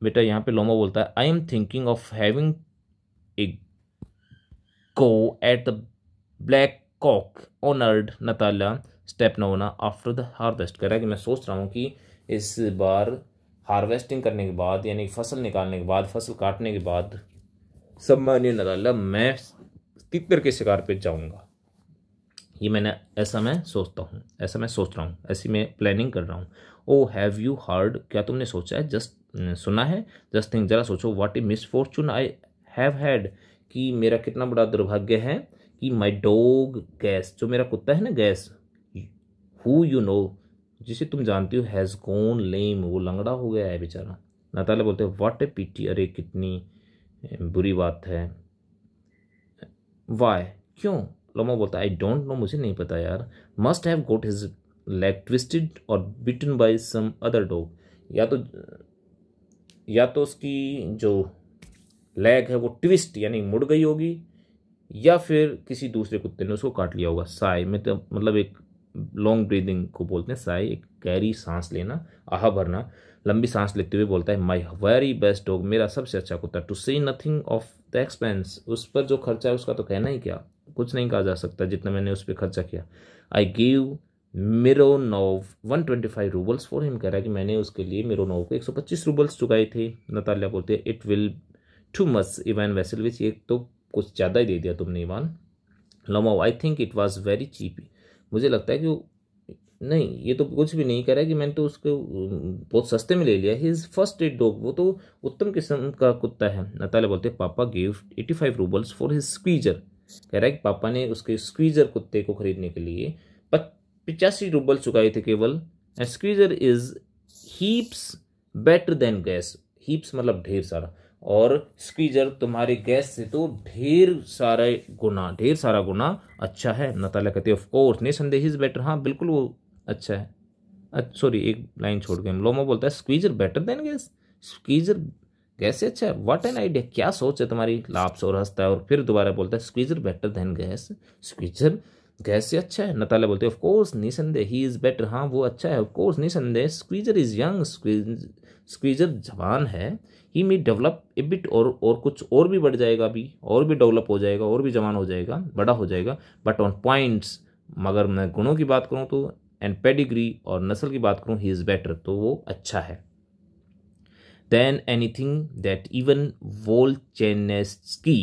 बेटा यहाँ पे लोमा बोलता है I am thinking of having a go at the black cock honoured Natalya Stepanovna after the harvest कह रहा है कि मैं सोच रहा हूँ कि इस बार हार्वेस्टिंग करने के बाद यानी फसल निकालने के बाद फसल काटने के बाद सम्मान्य नदाला मैं तितर के शिकार पे जाऊंगा ये मैंने ऐसा मैं सोचता हूँ ऐसा मैं सोच रहा हूँ ऐसी मैं प्लानिंग कर रहा हूँ ओ हैव यू हार्ड क्या तुमने सोचा है जस्ट सुना है जस्ट थिंक जरा सोचो what a misfortune I have had कि मेरा कितना बड़ा दुर्भाग्य है कि माई डोग गैस जो मेरा कुत्ता है ना गैस हु यू नो जिसे तुम जानती हो हैज़ गोन लेम वो लंगड़ा हो गया है बेचारा नाताला बोलते हैं व्हाट ए पीटी अरे कितनी बुरी बात है वाई क्यों लोमो बोलता है आई डोंट नो मुझे नहीं पता यार must have got his leg twisted और bitten by some other dog या तो या तो उसकी जो लेग है वो ट्विस्ट यानी मुड़ गई होगी या फिर किसी दूसरे कुत्ते ने उसको काट लिया होगा साय में तो मतलब एक लॉन्ग ब्रीदिंग को बोलते हैं साय एक गहरी सांस लेना आहा भरना लंबी सांस लेते हुए बोलता है माई वेरी बेस्ट डॉग मेरा सबसे अच्छा कुत्ता टू से नथिंग ऑफ द एक्सपेंस उस पर जो खर्चा है उसका तो कहना ही क्या कुछ नहीं कहा जा सकता जितना मैंने उस पर खर्चा किया I give now one twenty five roubles for him कह रहा है कि मैंने उसके लिए नोव को एक सौ पच्चीस रूबल्स चुकाए थे नतालिया बोलते हैं it will too much Ivanovich ये तो कुछ ज़्यादा ही दे दिया तुमने Ivan Lomov I think it was very cheap मुझे लगता है कि नहीं ये तो कुछ भी नहीं करा कि मैंने तो उसको बहुत सस्ते में ले लिया हिज फर्स्ट एड डॉग वो तो उत्तम किस्म का कुत्ता है नताले बोलते papa give eighty five roubles for his Squeezer कह रहा है कि पापा ने उसके स्क्वीजर कुत्ते को खरीदने के लिए पचासी रूबल चुकाए थे केवल and Squeezer is heaps better than Guess heaps मतलब ढेर सारा और स्क्वीजर तुम्हारे गैस से तो ढेर सारे गुना ढेर सारा गुना अच्छा है नताला कहते ऑफ कोर्स नहीं संदेह इज बेटर हाँ बिल्कुल वो अच्छा है अच्छा सॉरी एक लाइन छोड़ गए लोमो बोलता है Squeezer better than Guess Squeezer Guess से अच्छा है वाट एन आइडिया क्या सोच है तुम्हारी लाप्स और हंसता है और फिर दोबारा बोलता है Squeezer better than Guess Squeezer Guess से अच्छा है नताले बोलते हैं ऑफकोर्स निसंदेह ही इज़ बेटर हाँ वो अच्छा है ऑफकोर्स निसंदेह स्क्वीजर इज़ यंग स्क्वीजर जवान है ही मी डेवलप ए बिट और और कुछ और भी बढ़ जाएगा अभी और भी डेवलप हो जाएगा और भी जवान हो जाएगा बड़ा हो जाएगा बट ऑन पॉइंट्स मगर मैं गुणों की बात करूँ तो एंड पेडिग्री और नस्ल की बात करूँ ही इज़ बेटर तो वो अच्छा है than anything that even Volchanetsky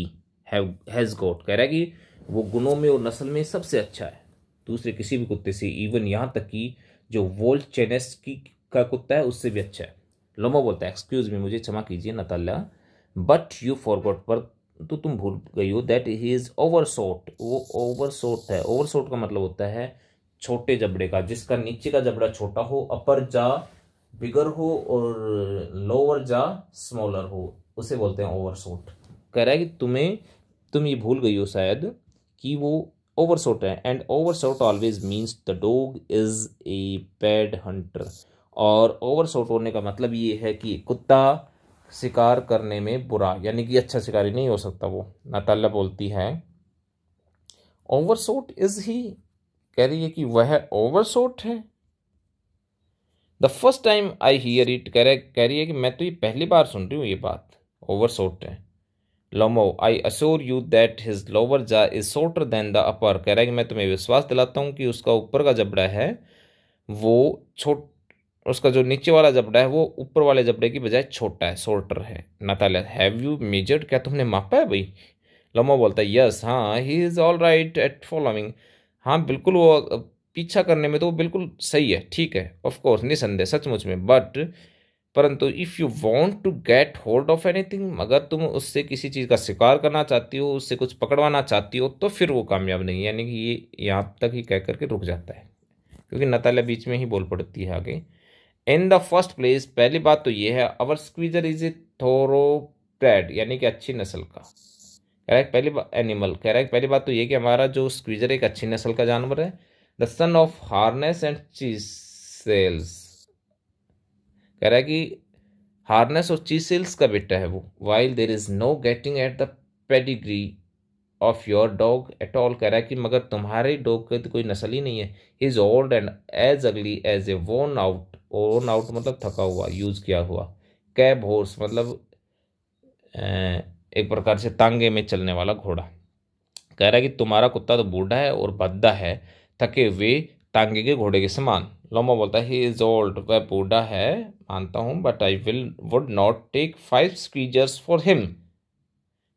has got कह रहा है कि वो गुणों में और नस्ल में सबसे अच्छा है दूसरे किसी भी कुत्ते से इवन यहाँ तक कि जो वोल चेनेस्की का कुत्ता है उससे भी अच्छा है लोमो बोलता है एक्सक्यूज मी मुझे क्षमा कीजिए Natalya but you forgot पर तो तुम भूल गई हो that he is overshot वो ओवर सोट है ओवर शॉर्ट का मतलब होता है छोटे जबड़े का जिसका नीचे का जबड़ा छोटा हो अपर जा बिगर हो और लोअर जा स्मॉलर हो उसे बोलते हैं ओवर शॉट कह रहा है कि तुम्हें तुम ये भूल गई हो शायद कि वो ओवर शॉट है and overshot always means the dog is a bad hunter और ओवर शॉट होने का मतलब ये है कि कुत्ता शिकार करने में बुरा यानी कि अच्छा शिकारी नहीं हो सकता वो नाता बोलती है ओवर शॉट इज ही कह रही है कि वह ओवरसोट है the first time I hear it कह रहे कह रही है कि मैं तो ये पहली बार सुन रही हूँ ये बात ओवरसोट है Lomov I assure you that his lower jaw is shorter than the upper कह रहा है कि मैं तुम्हें विश्वास दिलाता हूँ कि उसका ऊपर का जबड़ा है वो छोट उसका जो नीचे वाला जबड़ा है वो ऊपर वाले जबड़े की बजाय छोटा है सोल्टर है नताल हैव यू मेजर्ड क्या तुमने मापा है भाई लोमो बोलता है यस हाँ he is all right at following हाँ बिल्कुल वो पीछा करने में तो वो बिल्कुल सही है ठीक है ऑफकोर्स निसंदेह सचमुच में बट परंतु if you want to get hold of anything अगर तुम उससे किसी चीज़ का शिकार करना चाहती हो उससे कुछ पकड़वाना चाहती हो तो फिर वो कामयाब नहीं है यानी कि ये यहाँ तक ही कह करके रुक जाता है क्योंकि नताला बीच में ही बोल पड़ती है आगे इन द फर्स्ट प्लेस पहली बात तो ये है our Squeezer is a thoroughbred यानी कि अच्छी नस्ल का करेक्ट पहली बात एनिमल करेक्ट पहली बात तो ये कि हमारा जो स्क्वीजर एक अच्छी नस्ल का जानवर है the son of Harness and चीज सेल्स कह रहा है कि हार्नेस और चीज सेल्स का बेटा है वो while there is no getting at the pedigree of your dog at all कह रहा है कि मगर तुम्हारे डॉग का तो कोई नस्ल ही नहीं है is old and as ugly as a worn out own out मतलब थका हुआ यूज़ किया हुआ कैब होर्स मतलब एक प्रकार से तांगे में चलने वाला घोड़ा कह रहा है कि तुम्हारा कुत्ता तो बूढ़ा है और भद्दा है थके वे तांगे के घोड़े के समान लोमा बोलता है ही इज ओल्ड वह बूढ़ा है मानता हूँ but I will would not take five Squeezers for him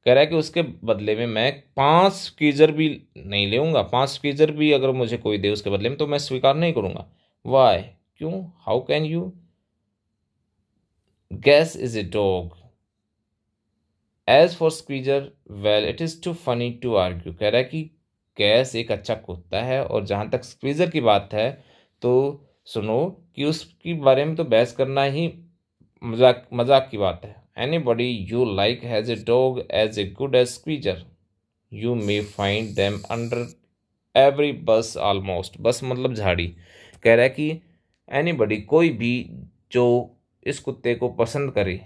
कह रहा है कि उसके बदले में मैं पांच स्क्रीजर भी नहीं लेऊंगा पांच स्क्रीजर भी अगर मुझे कोई दे उसके बदले में तो मैं स्वीकार नहीं करूंगा वाई क्यों how can you Guess is a dog as for Squeezer well it is too funny to argue कह रहा है कि कैस एक अच्छा कुत्ता है और जहाँ तक स्क्वीजर की बात है तो सुनो कि उसके बारे में तो बहस करना ही मजाक मजाक की बात है anybody you like has a dog as a good as squeezer you may find them under every bush almost bush मतलब झाड़ी कह रहा है कि एनी बडी कोई भी जो इस कुत्ते को पसंद करे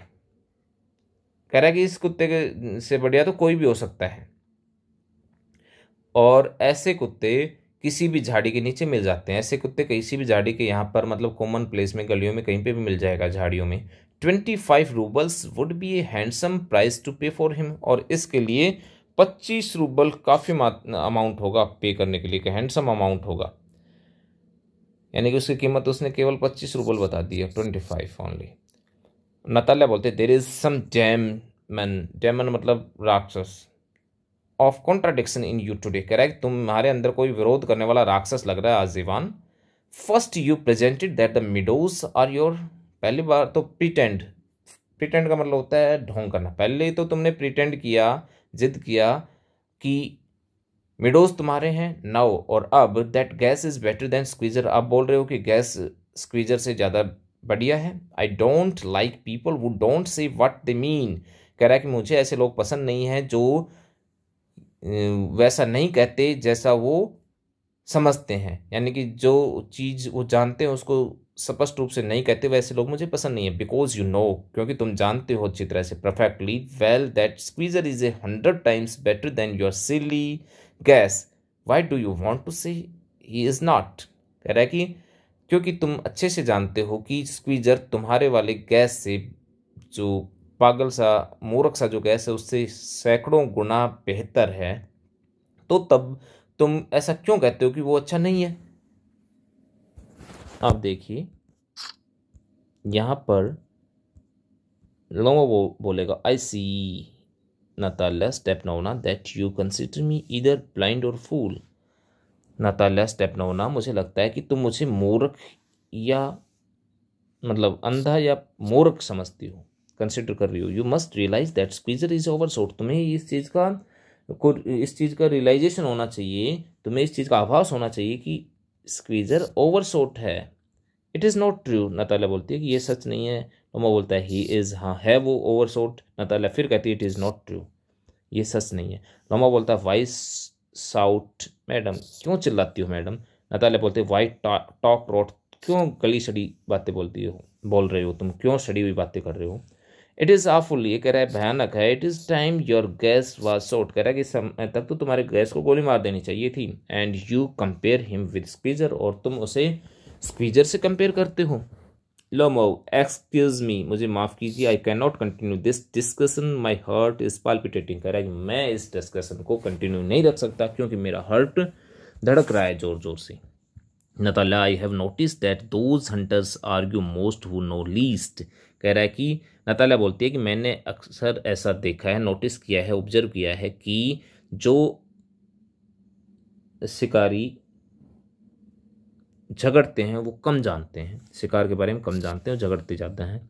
कह रहा है कि इस कुत्ते के से बढ़िया तो कोई भी हो सकता है और ऐसे कुत्ते किसी भी झाड़ी के नीचे मिल जाते हैं ऐसे कुत्ते किसी भी झाड़ी के यहाँ पर मतलब कॉमन प्लेस में गलियों में कहीं पे भी मिल जाएगा झाड़ियों में twenty five roubles would be a handsome price to pay for him और इसके लिए पच्चीस रूबल काफ़ी अमाउंट होगा पे करने के लिए हैंडसम अमाउंट होगा यानी कि उसकी कीमत उसने केवल पच्चीस रूबल बता दी है ट्वेंटी फाइव ओनली नताल्या बोलते there is some demon demon मतलब राक्षस of contradiction in you today है तुम्हारे अंदर कोई विरोध करने वाला राक्षस लग रहा है आजीवान first you presented that the meadows are yours पहली बार तो प्रीटेंड प्रीटेंड का मतलब होता है ढोंग करना पहले तो तुमने प्रीटेंड किया जिद किया कि मिडोज तुम्हारे हैं नाउ और अब that Guess is better than Squeezer आप बोल रहे हो कि गैस स्क्वीज़र से ज़्यादा बढ़िया है I don't like people who don't say what they mean कह रहा है कि मुझे ऐसे लोग पसंद नहीं है जो वैसा नहीं कहते जैसा वो समझते हैं यानी कि जो चीज़ वो जानते हैं उसको स्पष्ट रूप से नहीं कहते वैसे लोग मुझे पसंद नहीं है बिकॉज यू नो क्योंकि तुम जानते हो अच्छी तरह से perfectly well that Squeezer is a hundred times better than your silly Guess why do you want to say he is not कह रहा है कि क्योंकि तुम अच्छे से जानते हो कि स्क्वीजर तुम्हारे वाले गैस से जो पागल सा मूर्ख सा जो गैस है उससे सैकड़ों गुना बेहतर है तो तब तुम ऐसा क्यों कहते हो कि वो अच्छा नहीं है आप देखिए यहाँ पर लोगों वो बोलेगा आई सी नताला step that you consider me इधर ब्लाइंड और फूल नताल्या स्टेपनोना मुझे लगता है कि तुम मुझे मूर्ख या मतलब अंधा या मूर्ख समझती हो कंसिडर कर रही हो you must realise that Squeezer is overshot तुम्हें इस चीज़ का को इस चीज़ का रियलाइजेशन होना चाहिए तुम्हें इस चीज़ का आभास होना चाहिए कि स्क्वीजर ओवर शोट है it is not true Natalya बोलती है कि ये सच नहीं है उमा बोलता है ही इज़ हाँ है वो ओवर शोट नताल्या फिर कहती है इट इज़ नॉट ट्रू ये सच नहीं है लमा बोलता है वाइस साउट मैडम क्यों चिल्लाती हो मैडम नताले बोलते वाई टॉक रोड क्यों गली सड़ी बातें बोलती हो बोल रहे हो तुम क्यों सड़ी हुई बातें कर रहे हो इट इज़ आफुल ये कह रहा है भयानक है it is time your Guess was out कह रहा है कि समय तक तो तुम्हारे गैस को गोली मार देनी चाहिए थी and you compare him with Squeezer और तुम उसे स्क्वीजर से कंपेयर करते हो Lomo, एक्सक्यूज मी मुझे माफ़ कीजिए I can not continue this discussion my heart is palpitating कर रहा है मैं इस डिस्कशन को कंटिन्यू नहीं रख सकता क्योंकि मेरा हर्ट धड़क रहा है ज़ोर ज़ोर से Natalya I have notice that those hunters argue most who know least कह रहा है कि नताला बोलती है कि मैंने अक्सर ऐसा देखा है नोटिस किया है ऑब्जर्व किया है कि जो शिकारी झगड़ते हैं वो कम जानते हैं शिकार के बारे में कम जानते हैं और झगड़ते जाते हैं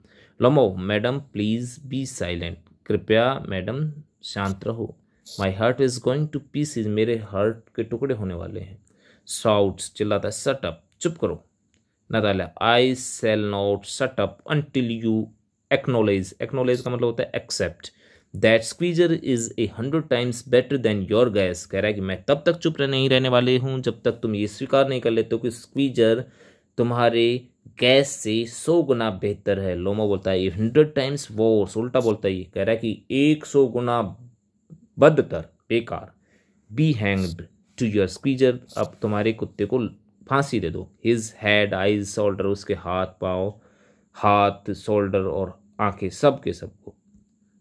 Lomov madam please be silent कृपया मैडम शांत रहो my heart is going to piece is मेरे हार्ट के टुकड़े होने वाले हैं शाउट्स चिल्लाता है सट अप चुप करो Natalya I shall not shut up until you acknowledge acknowledge का मतलब होता है accept that Squeezer is a hundred times better than your Guess कह रहा है कि मैं तब तक चुप नहीं रहने वाले हूँ जब तक तुम ये स्वीकार नहीं कर लेते हो कि स्क्वीजर तुम्हारे गैस से सौ गुना बेहतर है लोमो बोलता है हंड्रेड टाइम्स वोर्स उल्टा बोलता है ये कह रहा है कि एक सौ गुना बदतर बेकार be hanged to your Squeezer अब तुम्हारे कुत्ते को फांसी दे दो हिज हैड आइज शोल्डर उसके हाथ पाओ हाथ शोल्डर और आंखें सब के सबको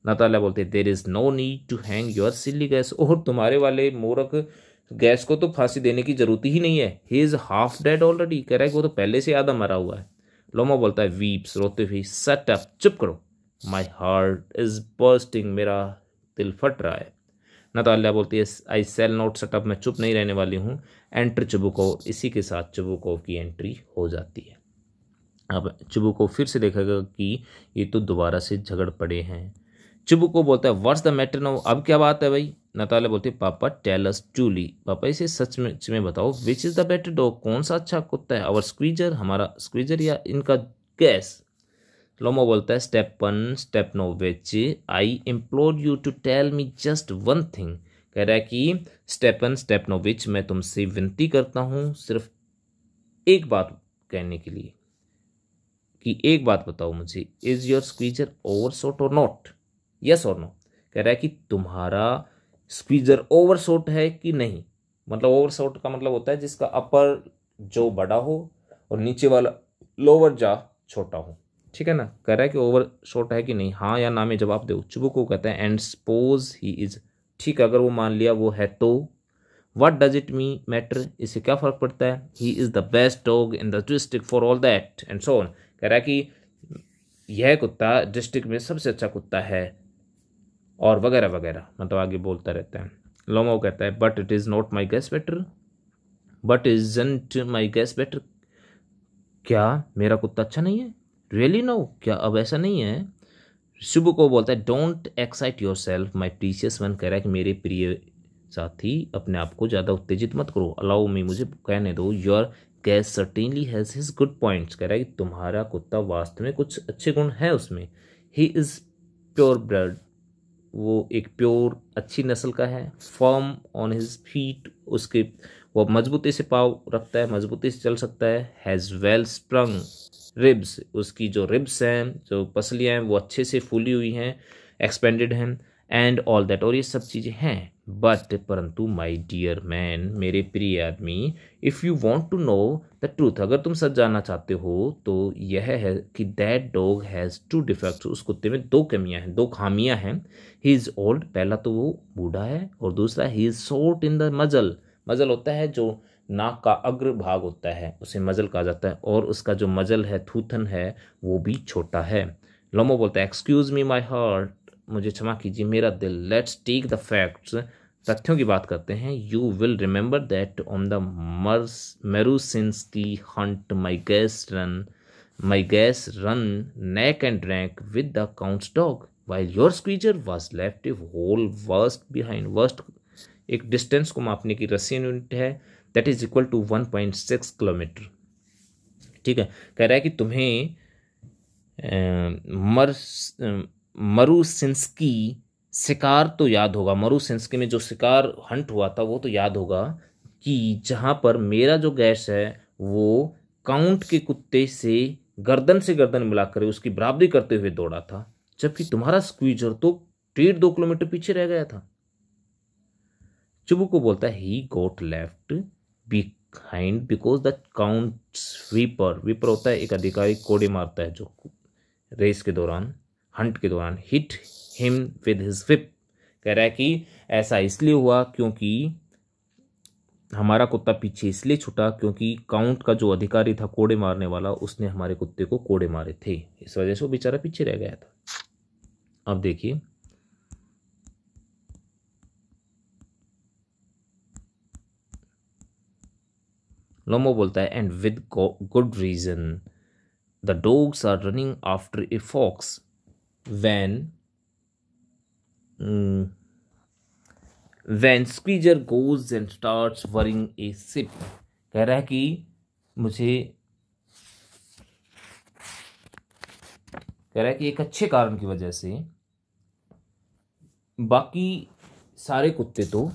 नाताला बोलते there is no need to hang your silly Guess और तुम्हारे वाले मोरक गैस को तो फांसी देने की जरूरत ही नहीं है he is half dead already कह रहा है कि वो तो पहले से आधा मरा हुआ है लोमो बोलता है वीप्स रोते हुए सेटअप अप चुप करो माई हार्ट इज़ बर्स्टिंग मेरा दिल फट रहा है नताल्या बोलती है आई सेल नोट सेटअप मैं चुप नहीं रहने वाली हूँ एंट्री चुबुकोव इसी के साथ चुबुकोव की एंट्री हो जाती है अब चुबुकोव फिर से देखेगा कि ये तो दोबारा से झगड़ पड़े हैं को बोलता है वर्ष द मैटर नो अब क्या बात है भाई नताले बोलती है पापा टेलस टूली पापा इसे सच में सच में बताओ which is the better dog कौन सा अच्छा कुत्ता है और स्क्वीजर हमारा स्क्वीजर या इनका गैस लोमो बोलता है step one step no which I implore you to tell me just one thing कह रहा है कि स्टेपन स्टेपनोविच मैं तुमसे विनती करता हूँ सिर्फ एक बात कहने के लिए कि एक बात बताओ मुझे is your Squeezer overshot और नॉट यस और नो कह रहा है कि तुम्हारा स्क्वीजर ओवर है कि नहीं मतलब ओवर का मतलब होता है जिसका अपर जो बड़ा हो और नीचे वाला लोअर जा छोटा हो ठीक है ना कह रहा है कि ओवर शॉट है कि नहीं हाँ या ना में जवाब दे चुबुक को कहते हैं एंड सपोज ही इज ठीक है अगर वो मान लिया वो है तो what does it me matter इससे क्या फ़र्क पड़ता है he is the best dog in the district for all that and so on कह रहा है कि यह कुत्ता डिस्ट्रिक्ट में सबसे अच्छा कुत्ता है और वगैरह वगैरह मतलब आगे बोलता रहता है लोमो कहता है but it is not my Guess better but is my Guess better क्या मेरा कुत्ता अच्छा नहीं है रियली नो क्या अब ऐसा नहीं है शुभ को बोलता है don't excite yourself my precious one कह रहा है कि मेरे प्रिय साथी अपने आप को ज़्यादा उत्तेजित मत करो अलाउ मी मुझे कहने दो your Guess certainly has his good points कह रहा है कि तुम्हारा कुत्ता वास्तव में कुछ अच्छे गुण है उसमें ही इज़ प्योर ब्लड वो एक प्योर अच्छी नस्ल का है फॉर्म ऑन हिज फीट उसके वो मजबूती से पाव रखता है मजबूती से चल सकता है हैज़ वेल स्प्रंग रिब्स उसकी जो रिब्स हैं जो पसलियाँ हैं वो अच्छे से फूली हुई हैं एक्सपेंडेड हैं एंड ऑल दैट और ये सब चीज़ें हैं बट परंतु माई डियर मैन मेरे प्रिय आदमी if you want to know the truth अगर तुम सच जानना चाहते हो तो यह है कि that dog has two defects उस कुत्ते में दो कमियां हैं दो खामियां हैं ही इज़ ओल्ड पहला तो वो बूढ़ा है और दूसरा he is short in the muzzle muzzle होता है जो नाक का अग्र भाग होता है उसे मजल कहा जाता है और उसका जो मजल है थूथन है वो भी छोटा है लोमो बोलता है एक्सक्यूज़ मी माई हार्ट मुझे क्षमा कीजिए मेरा दिल लेट्स टेक द फैक्ट्स तथ्यों की बात करते हैं you will remember that on the Marusinsky hunt my Guess run my Guess run neck and rank with the Count's dog while your Squeezer was left whole verst behind verst एक distance को मापने की Russian unit है that is equal to one point six kilometre ठीक है कह रहा है कि तुम्हें मर्स मरुसिंस्की शिकार तो याद होगा मरुसिंस्की में जो शिकार हंट हुआ था वो तो याद होगा कि जहाँ पर मेरा जो गैस है वो काउंट के कुत्ते से गर्दन से गर्दन मिलाकर उसकी बराबरी करते हुए दौड़ा था जबकि तुम्हारा स्क्वीजर तो डेढ़ दो किलोमीटर पीछे रह गया था चुबू को बोलता है he got left behind because the count sweeper whipper होता है एक अधिकारी कोड़े मारता है जो रेस के दौरान हंट के दौरान hit him with his whip कह रहा है कि ऐसा इसलिए हुआ क्योंकि हमारा कुत्ता पीछे इसलिए छुटा क्योंकि काउंट का जो अधिकारी था कोड़े मारने वाला उसने हमारे कुत्ते को कोड़े मारे थे इस वजह से वो बेचारा पीछे रह गया था अब देखिए लोमो बोलता है and with good reason the dogs are running after a fox when um, mm, when squeezer goes and starts worrying a sip कह रहा है कि मुझे कह रहा है कि एक अच्छे कारण की वजह से बाकी सारे कुत्ते तो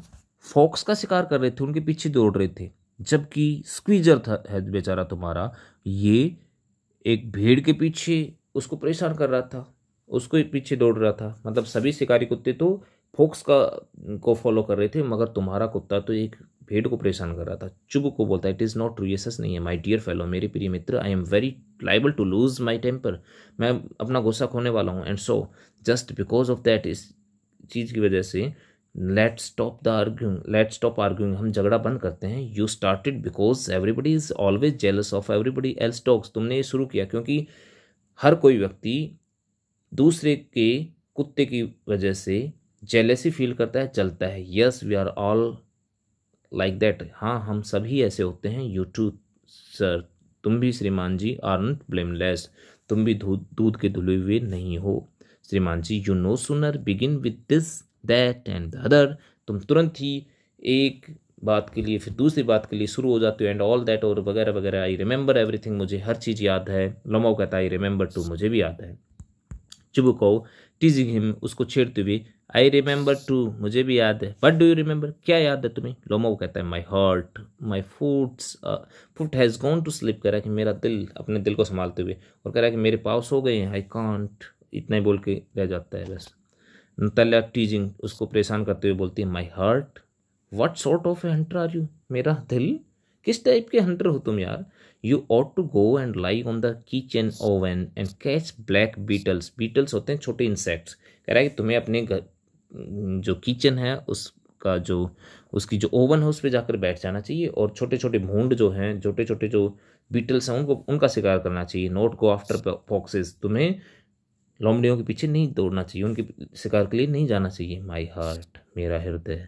फॉक्स का शिकार कर रहे थे उनके पीछे दौड़ रहे थे जबकि स्क्वीजर था है बेचारा तुम्हारा ये एक भेड़ के पीछे उसको परेशान कर रहा था उसको पीछे दौड़ रहा था मतलब सभी शिकारी कुत्ते तो फोक्स का को फॉलो कर रहे थे मगर तुम्हारा कुत्ता तो एक भेड़ को परेशान कर रहा था चुभ को बोलता इट इज़ नॉट ट्रू नहीं है माई डियर फेलो मेरे प्रिय मित्र I am very liable to lose my temper मैं अपना गुस्सा खोने वाला हूँ and so just because of that इस चीज़ की वजह से let stop the arguing let stop arguing हम झगड़ा बंद करते हैं you started because everybody is always jealous of everybody else talks तुमने ये शुरू किया क्योंकि हर कोई व्यक्ति दूसरे के कुत्ते की वजह से जेलेसी फील करता है चलता है yes we are all like that हाँ हम सभी ऐसे होते हैं यू टू सर तुम भी श्रीमान जी आर नॉट ब्लेमलेस तुम भी दूध के धुले हुए नहीं हो श्रीमान जी you know sooner begin with this that and other तुम तुरंत ही एक बात के लिए फिर दूसरी बात के लिए शुरू हो जाते हो एंड ऑल दैट और वगैरह वगैरह आई रिमेंबर एवरीथिंग मुझे हर चीज़ याद है लमो कहता आई रिमेंबर टू मुझे भी याद है चिबुकाऊ टीजिंग हिम उसको छेड़ते हुए आई रिमेंबर टू मुझे भी याद है वट डू यू रिमेंबर क्या याद है तुम्हें लोमो कहता है my heart my foots foot has gone to sleep कह रहा है कि मेरा दिल अपने दिल को संभालते हुए और कह रहा है कि मेरे पास हो गए हैं आई कॉन्ट इतना ही बोल के रह जाता है बस नतल्या टीजिंग उसको परेशान करते हुए बोलती है my heart what sort of hunter are you मेरा दिल किस टाइप के हंटर हो तुम यार you ought to go and lie on the kitchen oven and catch black beetles beetles होते हैं छोटे इंसेक्ट्स कह रहा है कि तुम्हें अपने घर जो किचन है उसका जो उसकी जो ओवन है उस पर जाकर बैठ जाना चाहिए और छोटे छोटे भूड जो हैं छोटे छोटे जो बीटल्स हैं उनको उनका शिकार करना चाहिए नोट गो आफ्टर फॉक्सेस तुम्हें लोमड़ियों के पीछे नहीं दौड़ना चाहिए उनके शिकार के लिए नहीं जाना चाहिए माई हार्ट मेरा हृदय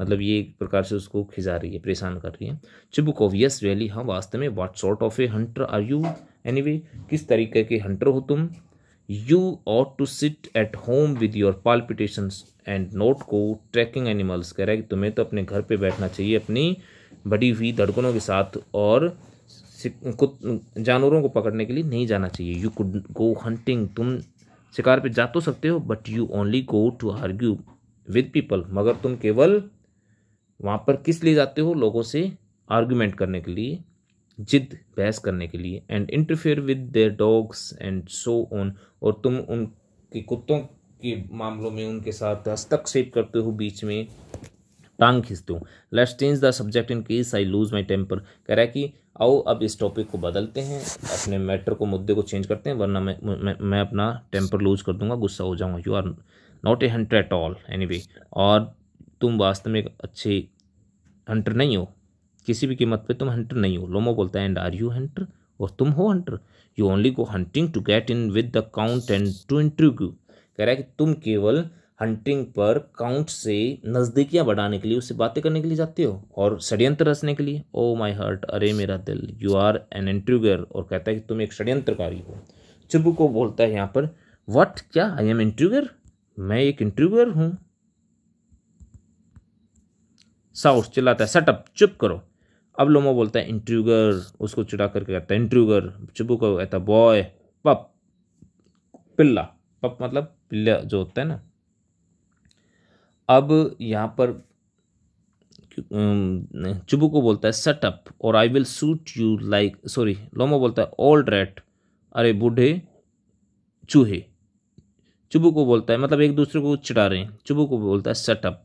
मतलब ये एक प्रकार से उसको खिजा रही है परेशान कर रही है यस वैली हाँ वास्तव में what sort of a hunter are you anyway किस तरीके के हंटर हो तुम you ought to sit at home with your palpitations and not go tracking animals कह रहे हैं कि तुम्हें तो अपने घर पे बैठना चाहिए अपनी बड़ी हुई धड़कनों के साथ और जानवरों को पकड़ने के लिए नहीं जाना चाहिए यू कुड गो हंटिंग तुम शिकार पे जा तो सकते हो but you only go to argue with people मगर तुम केवल वहाँ पर किस लिए जाते हो लोगों से आर्ग्यूमेंट करने के लिए जिद बहस करने के लिए and interfere with their dogs and so on और तुम उनके कुत्तों के मामलों में उनके साथ हस्तक्षेप करते हो बीच में टांग खींचते हो let's change the subject in case I lose my temper कह रहा है कि आओ अब इस टॉपिक को बदलते हैं अपने मैटर को मुद्दे को चेंज करते हैं वरना मैं मैं, मैं अपना टेम्पर लूज़ कर दूंगा गुस्सा हो जाऊंगा you are not a hunter at all anyway और तुम वास्तव में एक अच्छे हंटर नहीं हो किसी भी कीमत पे तुम हंटर नहीं हो लोमो बोलता है एंड आर यू हंटर और तुम हो hunter you only go hunting to get in with the count and to interview कह रहा है कि तुम केवल हंटिंग पर काउंट से नज़दीकियाँ बढ़ाने के लिए उससे बातें करने के लिए जाते हो और षडयंत्र रचने के लिए ओ माई हार्ट अरे मेरा दिल यू आर एन इंटरव्यूअर और कहता है कि तुम एक षडयंत्रकारी हो चुप को बोलता है यहाँ पर वट क्या आई एम इंटरव्यूअर मैं एक इंटरव्यूअर हूँ साउस चिल्लाता है सेटअप चुप करो अब लोमो बोलता है इंट्रूगर उसको चिड़ा करके कहता है इंट्रूगर चुप करो कहता बॉय पप पिल्ला पप मतलब पिल्ला जो होता है ना अब यहाँ पर चुबू को बोलता है सेटअप और I will shoot you like sorry Lomov बोलता है ओल्ड रेट अरे बूढ़े चूहे चुबू को बोलता है मतलब एक दूसरे को चिढ़ा रहे हैं चुबू को बोलता है सेटअप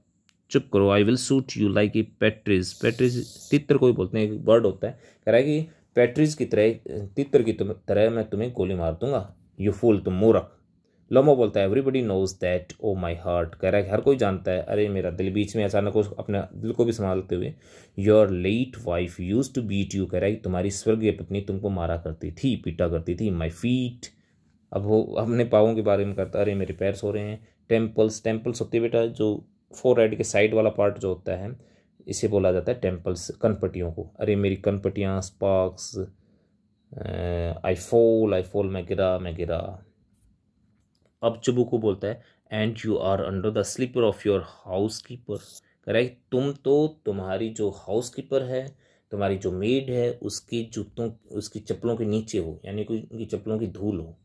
चुप करो I will shoot you like a partridge partridge तित्र को ही बोलते हैं एक वर्ड होता है कह रहा है कि पैट्रिज की तरह तित्र की तरह मैं तुम्हें गोली मार दूंगा यू फूल तुम मूरख लोमो बोलता है everybody knows that oh my heart कह रहा है हर कोई जानता है अरे मेरा दिल बीच में अचानक उस अपने दिल को भी संभालते हुए your late wife used to beat you कह रहा है कि तुम्हारी स्वर्गीय पत्नी तुमको मारा करती थी पीटा करती थी माई फीट अब वो अपने पाओं के बारे में करता अरे मेरे पैर सो रहे हैं टेम्पल्स टेम्पल्स होते बेटा जो फोर हेड के साइड वाला पार्ट जो होता है इसे बोला जाता है टेम्पल्स कनपटियों को अरे मेरी कनपटियाँ स्पार्क्स आई फॉल आई फोल मैं गिरा मैं गिरा अब चुबू को बोलता है and you are under the slipper of your housekeeper correct तुम तो तुम्हारी जो हाउस कीपर है तुम्हारी जो मेड है उसकी जूतों उसकी चप्पलों के नीचे हो यानी कि उनकी चप्पलों की धूल हो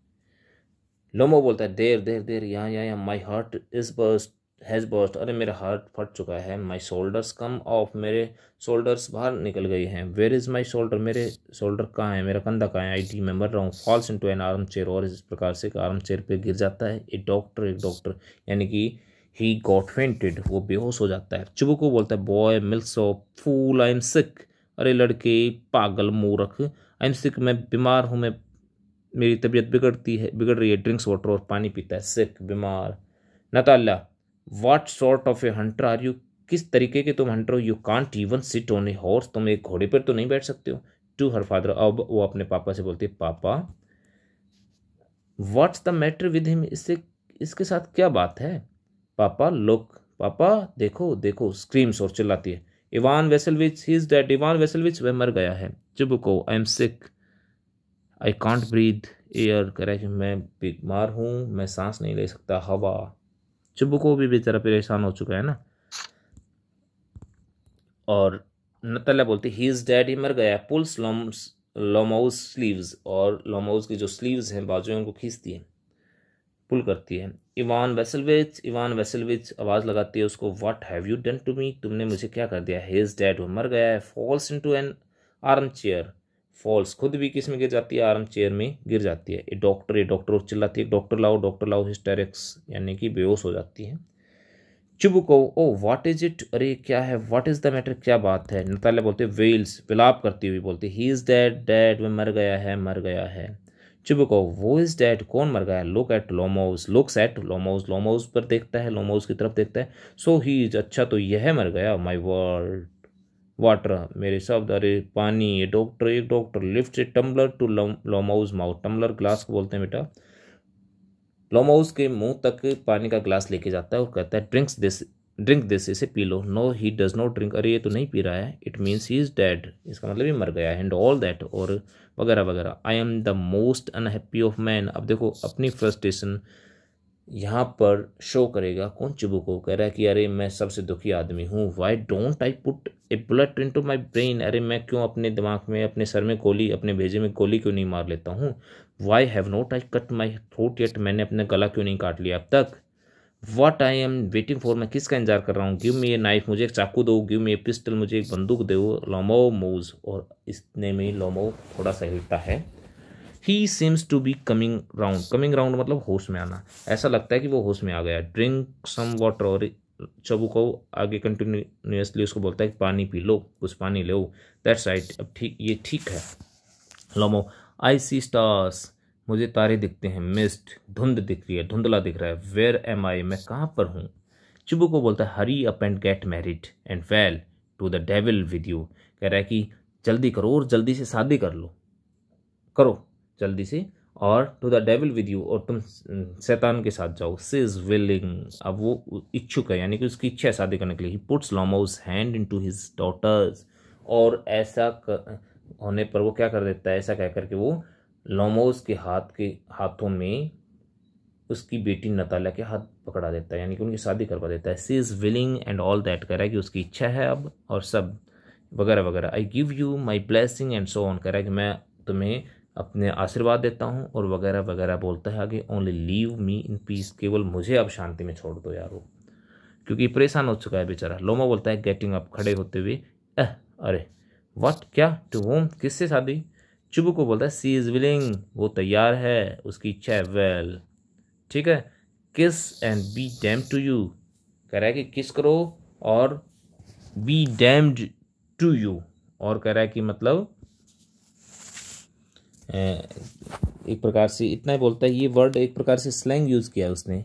लोमो बोलता है देर देर देर यहाँ यहाँ यहाँ my heart is bust has burst अरे मेरा हार्ट फट चुका है माई शोल्डर्स कम ऑफ मेरे शोल्डर्स बाहर निकल गए हैं वेयर इज़ माई शोल्डर मेरे शोल्डर कहाँ है मेरा कंधा कहाँ है आई टी मेम्बर मर रहा हूँ falls into an armchair और इस प्रकार से आर्म चेयर पर गिर जाता है एक डॉक्टर एक डॉक्टर यानी कि ही गॉट फेंटेड वो बेहोश हो जाता है चुबू को बोलता है boy mills of fool I am sick अरे लड़के पागल मूरख आई एम सिक मैं बीमार हूँ मैं मेरी तबीयत बिगड़ती है बिगड़ रही है ड्रिंक्स वाटर और पानी पीता है सिक बीमार Natalya what sort of a hunter are you किस तरीके के तुम हंटर हो you can't even sit on a horse तुम एक घोड़े पर तो नहीं बैठ सकते हो टू हर फादर अब वो अपने पापा से बोलती है papa what's the matter with him इससे इसके साथ क्या बात है पापा लुक पापा देखो देखो स्क्रीम्स और चिल्लाती है Ivan Vassilevitch he is dead Ivan Vassilevitch वह मर गया है Chubukov I am sick I can't breathe air करे मैं बीमार हूँ मैं सांस नहीं ले सकता हवा चुब्बू को भी बेचारा परेशान हो चुका है ना और नतल्ला बोलती ही इज़ डैड ही मर गया पुल्स लॉम्स लोमाउज स्लीव्स और लोमाउज की जो स्लीव्स हैं बाजू हैं उनको खींचती है पुल करती है इवान वेसलविच इवान वेसलविच आवाज़ लगाती है उसको what have you done to me तुमने मुझे क्या कर दिया हेज डैड वो मर गया है falls into an armchair falls खुद भी किस में गिर जाती है आर्म चेयर में गिर जाती है ए डॉक्टर ए डॉक्टर चिल्लाती है डॉक्टर लाओ डॉक्टर लाओ हिस्टेरिक्स यानी कि बेहोश हो जाती है चुप को ओ व्हाट इज इट अरे क्या है व्हाट इज़ द मैटर क्या बात है नताले बोलते वेल्स विलाप करती हुई बोलती ही इज़ डैड डैड वह मर गया है मर गया है चुप को वो इज़ डैड कौन मर गया look at Lomov's looks at Lomov's Lomov's पर देखता है लोमोस की तरफ देखता है सो ही इज अच्छा तो यह मर गया माई वर्ल्ड वाटर मेरे शब्द अरे पानी ये डॉक्टर एक डॉक्टर लिफ्ट से tumbler to Lomov's mouth tumbler glass को बोलते हैं बेटा लोमाउस के मुंह तक पानी का ग्लास लेके जाता है और कहता है ड्रिंक्स दिस ड्रिंक दिस इसे पी लो no he does not drink अरे ये तो नहीं पी रहा है it means he is dead इसका मतलब ये मर गया है एंड ऑल दैट और वगैरह वगैरह I am the most unhappy of man अब देखो अपनी फ्रस्ट्रेशन यहाँ पर शो करेगा कौन को कह रहा है कि अरे मैं सबसे दुखी आदमी हूँ why don't I put a bullet into my brain अरे मैं क्यों अपने दिमाग में अपने सर में गोली अपने भेजे में गोली क्यों नहीं मार लेता हूँ why have not I cut my throat yet मैंने अपना गला क्यों नहीं काट लिया अब तक what I am waiting for मैं किसका इंतजार कर रहा हूँ गिव मी ये नाइफ मुझे एक चाकू दो गिव मी ए पिस्टल मुझे एक बंदूक दो लोमो मूज और इसने में लोमो थोड़ा सा हिलता है he seems to be coming round coming round मतलब होश में आना ऐसा लगता है कि वो होश में आ गया ड्रिंक सम वाटर और चबुको आगे कंटिन्यूसली उसको बोलता है कि पानी पी लो कुछ पानी लो दैट्स राइट अब ठीक ये ठीक है लोमो आई सी स्टार्स मुझे तारे दिखते हैं मिस्ट धुंध दिख रही है धुंधला दिख रहा है वेयर एम आई मैं कहाँ पर हूँ चुबू को बोलता है hurry up and get married and well to the devil with you कह रहा है कि जल्दी करो और जल्दी से शादी कर लो करो जल्दी से और to the devil with you और तुम शैतान के साथ जाओ सी इज़ विलिंग अब वो इच्छुक है यानी कि उसकी इच्छा है शादी करने के लिए he puts Lomov's hand into his daughter's और ऐसा कर, होने पर वो क्या कर देता है ऐसा कह करके वो लोमोस के हाथ के हाथों में उसकी बेटी नताला के हाथ पकड़ा देता है यानी कि उनकी शादी करवा देता है she is willing and all that कह रहा है कि उसकी इच्छा है अब और सब वगैरह वगैरह I give you my blessing and so on कह रहा है कि मैं तुम्हें अपने आशीर्वाद देता हूँ और वगैरह वगैरह बोलता है आगे only leave me in peace केवल मुझे अब शांति में छोड़ दो यार वो क्योंकि परेशान हो चुका है बेचारा लोमा बोलता है गेटिंग अप खड़े होते हुए अह अरे वट क्या टू होम किससे शादी चुबू को बोलता है सी इज़ विलिंग वो तैयार है उसकी इच्छा है वेल ठीक है kiss and be damn to you कह रहा है कि किस करो और बी डैम्ड टू यू और कह रहा है कि मतलब एक प्रकार से इतना ही बोलता है ये वर्ड एक प्रकार से स्लैंग यूज़ किया उसने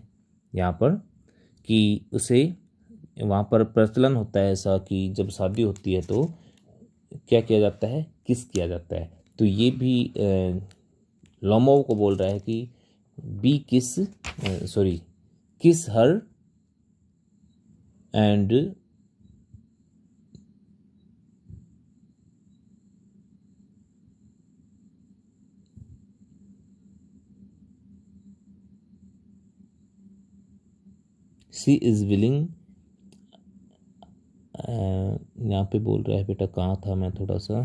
यहाँ पर कि उसे वहाँ पर प्रचलन होता है ऐसा कि जब शादी होती है तो क्या किया जाता है किस किया जाता है तो ये भी लोमोव को बोल रहा है कि B kiss sorry kiss her and she is willing यहाँ पे बोल रहा है बेटा कहाँ था मैं थोड़ा सा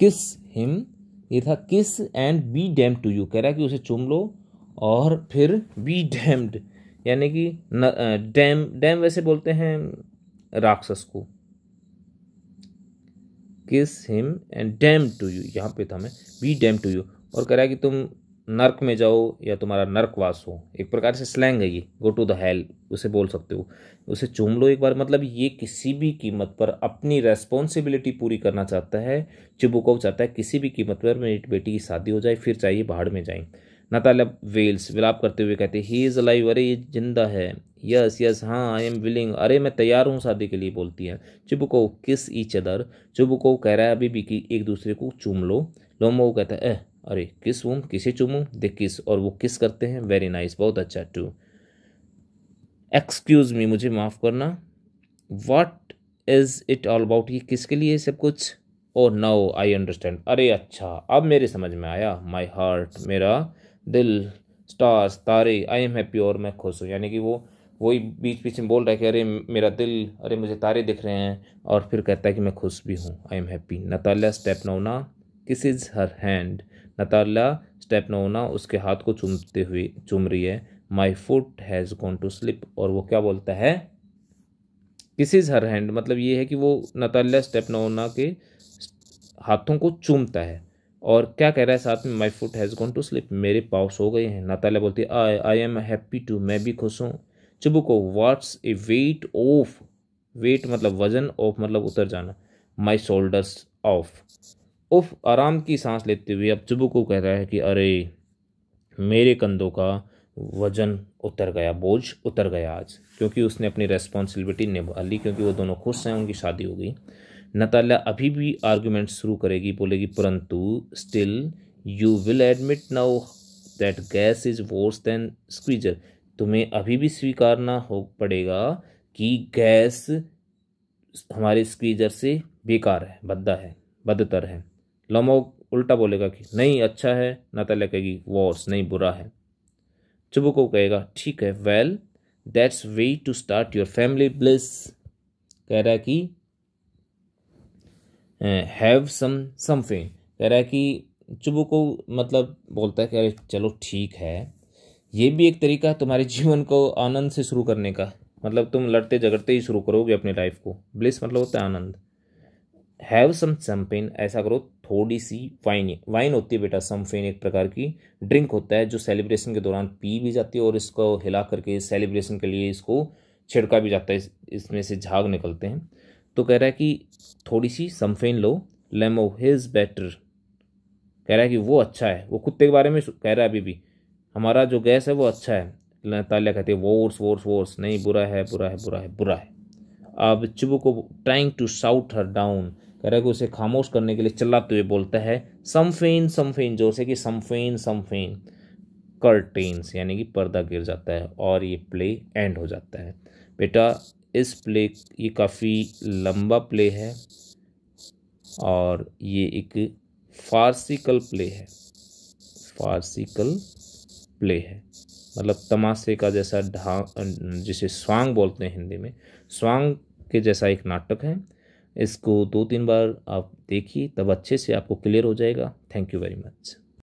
किस हिम ये था kiss and be damn to you कह रहा है कि उसे चुम लो और फिर बी डैम्ड यानी कि डैम डैम वैसे बोलते हैं राक्षस को kiss him and damn to you यहाँ पे था मैं बी डैम टू यू और कह रहा है कि तुम नर्क में जाओ या तुम्हारा नर्कवास हो एक प्रकार से स्लैंग है ये गो टू द हेल उसे बोल सकते हो उसे चूम लो एक बार मतलब ये किसी भी कीमत पर अपनी रेस्पॉन्सिबिलिटी पूरी करना चाहता है चिबुकोव चाहता है किसी भी कीमत पर मेरी बेटी की शादी हो जाए फिर चाहिए बाहर में जाएं नतालब वेल्स विलाप करते हुए कहते ही इज़ अलाइव अरे ये जिंदा है यस यस हाँ आई एम विलिंग अरे मैं तैयार हूँ शादी के लिए बोलती है चिबुकोव किस ईच अदर चिबुकोव कह रहा है अभी भी कि एक दूसरे को चूम लो लोमो कहता है एह अरे किस वूम किसे चूमूँ दे किस और वो किस करते हैं वेरी नाइस बहुत अच्छा टू एक्सक्यूज़ मी मुझे माफ़ करना what is it all about ये किसके लिए सब कुछ ओ नो आई अंडरस्टैंड अरे अच्छा अब मेरे समझ में आया माई हार्ट मेरा दिल स्टार्स तारे आई एम हैप्पी और मैं खुश हूँ यानी कि वो वही बीच बीच में बोल रहा है कि अरे मेरा दिल अरे मुझे तारे दिख रहे हैं और फिर कहता है कि मैं खुश भी हूँ I am happy Natalia Stepanovna kiss is her hand नताला स्टेपनोना उसके हाथ को चूमते हुए चूम रही है my foot has gone to sleep और वो क्या बोलता है किस इज हर हैंड मतलब ये है कि वो नताला स्टेपनोना के हाथों को चूमता है और क्या कह रहा है साथ में my foot has gone to sleep मेरे पाँव सो गए हैं नताल्या बोलती है I I am happy too मैं भी खुश हूँ को what's a weight of weight मतलब वजन ऑफ मतलब उतर जाना माई शोल्डर्स ऑफ उफ आराम की सांस लेते हुए अब चुबू को कह रहा है कि अरे मेरे कंधों का वजन उतर गया बोझ उतर गया आज क्योंकि उसने अपनी रेस्पॉन्सिबिलिटी निभा ली क्योंकि वो दोनों खुश हैं उनकी शादी हो गई नताल्या अभी भी आर्ग्यूमेंट शुरू करेगी बोलेगी परंतु still you will admit now that Guess is worse than Squeezer तुम्हें अभी भी स्वीकारना हो पड़ेगा कि गैस हमारे स्क्वीजर से बेकार है बद्दा है बदतर है लमो उल्टा बोलेगा कि नहीं अच्छा है नाताल्या कहेगी वॉस नहीं बुरा है चुबुको कहेगा ठीक है well that's way to start your family bliss कह रहा है कि हैव सम समथिंग कह रहा है कि चुबू को मतलब बोलता है कह रहे चलो ठीक है ये भी एक तरीका है तुम्हारे जीवन को आनंद से शुरू करने का मतलब तुम लड़ते झगड़ते ही शुरू करोगे अपनी लाइफ को ब्लिस मतलब होता है आनंद हैव सम चम्पेन ऐसा करो थोड़ी सी वाइन वाइन होती है बेटा समफेन एक प्रकार की ड्रिंक होता है जो सेलिब्रेशन के दौरान पी भी जाती है और इसको हिला करके सेलिब्रेशन के लिए इसको छिड़का भी जाता है इसमें से झाग निकलते हैं तो कह रहा है कि थोड़ी सी समफेन लो लेमो हिज बेटर कह रहा है कि वो अच्छा है वो कुत्ते के बारे में कह रहा है अभी भी हमारा जो गैस है वो अच्छा है तालिया कहते हैं वोर्स वोर्स वोर्स नहीं बुरा है बुरा है बुरा है बुरा है अब Chubukov trying to shout her down है कि उसे खामोश करने के लिए चिल्लाते हुए बोलता है समफेन समफेन जोर से कि समफेन समफेन करटेन्स यानी कि पर्दा गिर जाता है और ये प्ले एंड हो जाता है बेटा इस प्ले ये काफ़ी लंबा प्ले है और ये एक फारसिकल प्ले है फारसिकल प्ले है मतलब तमाशे का जैसा ढा जिसे स्वांग बोलते हैं हिंदी में स्वांग के जैसा एक नाटक है इसको दो तीन बार आप देखिए तब अच्छे से आपको क्लियर हो जाएगा थैंक यू वेरी मच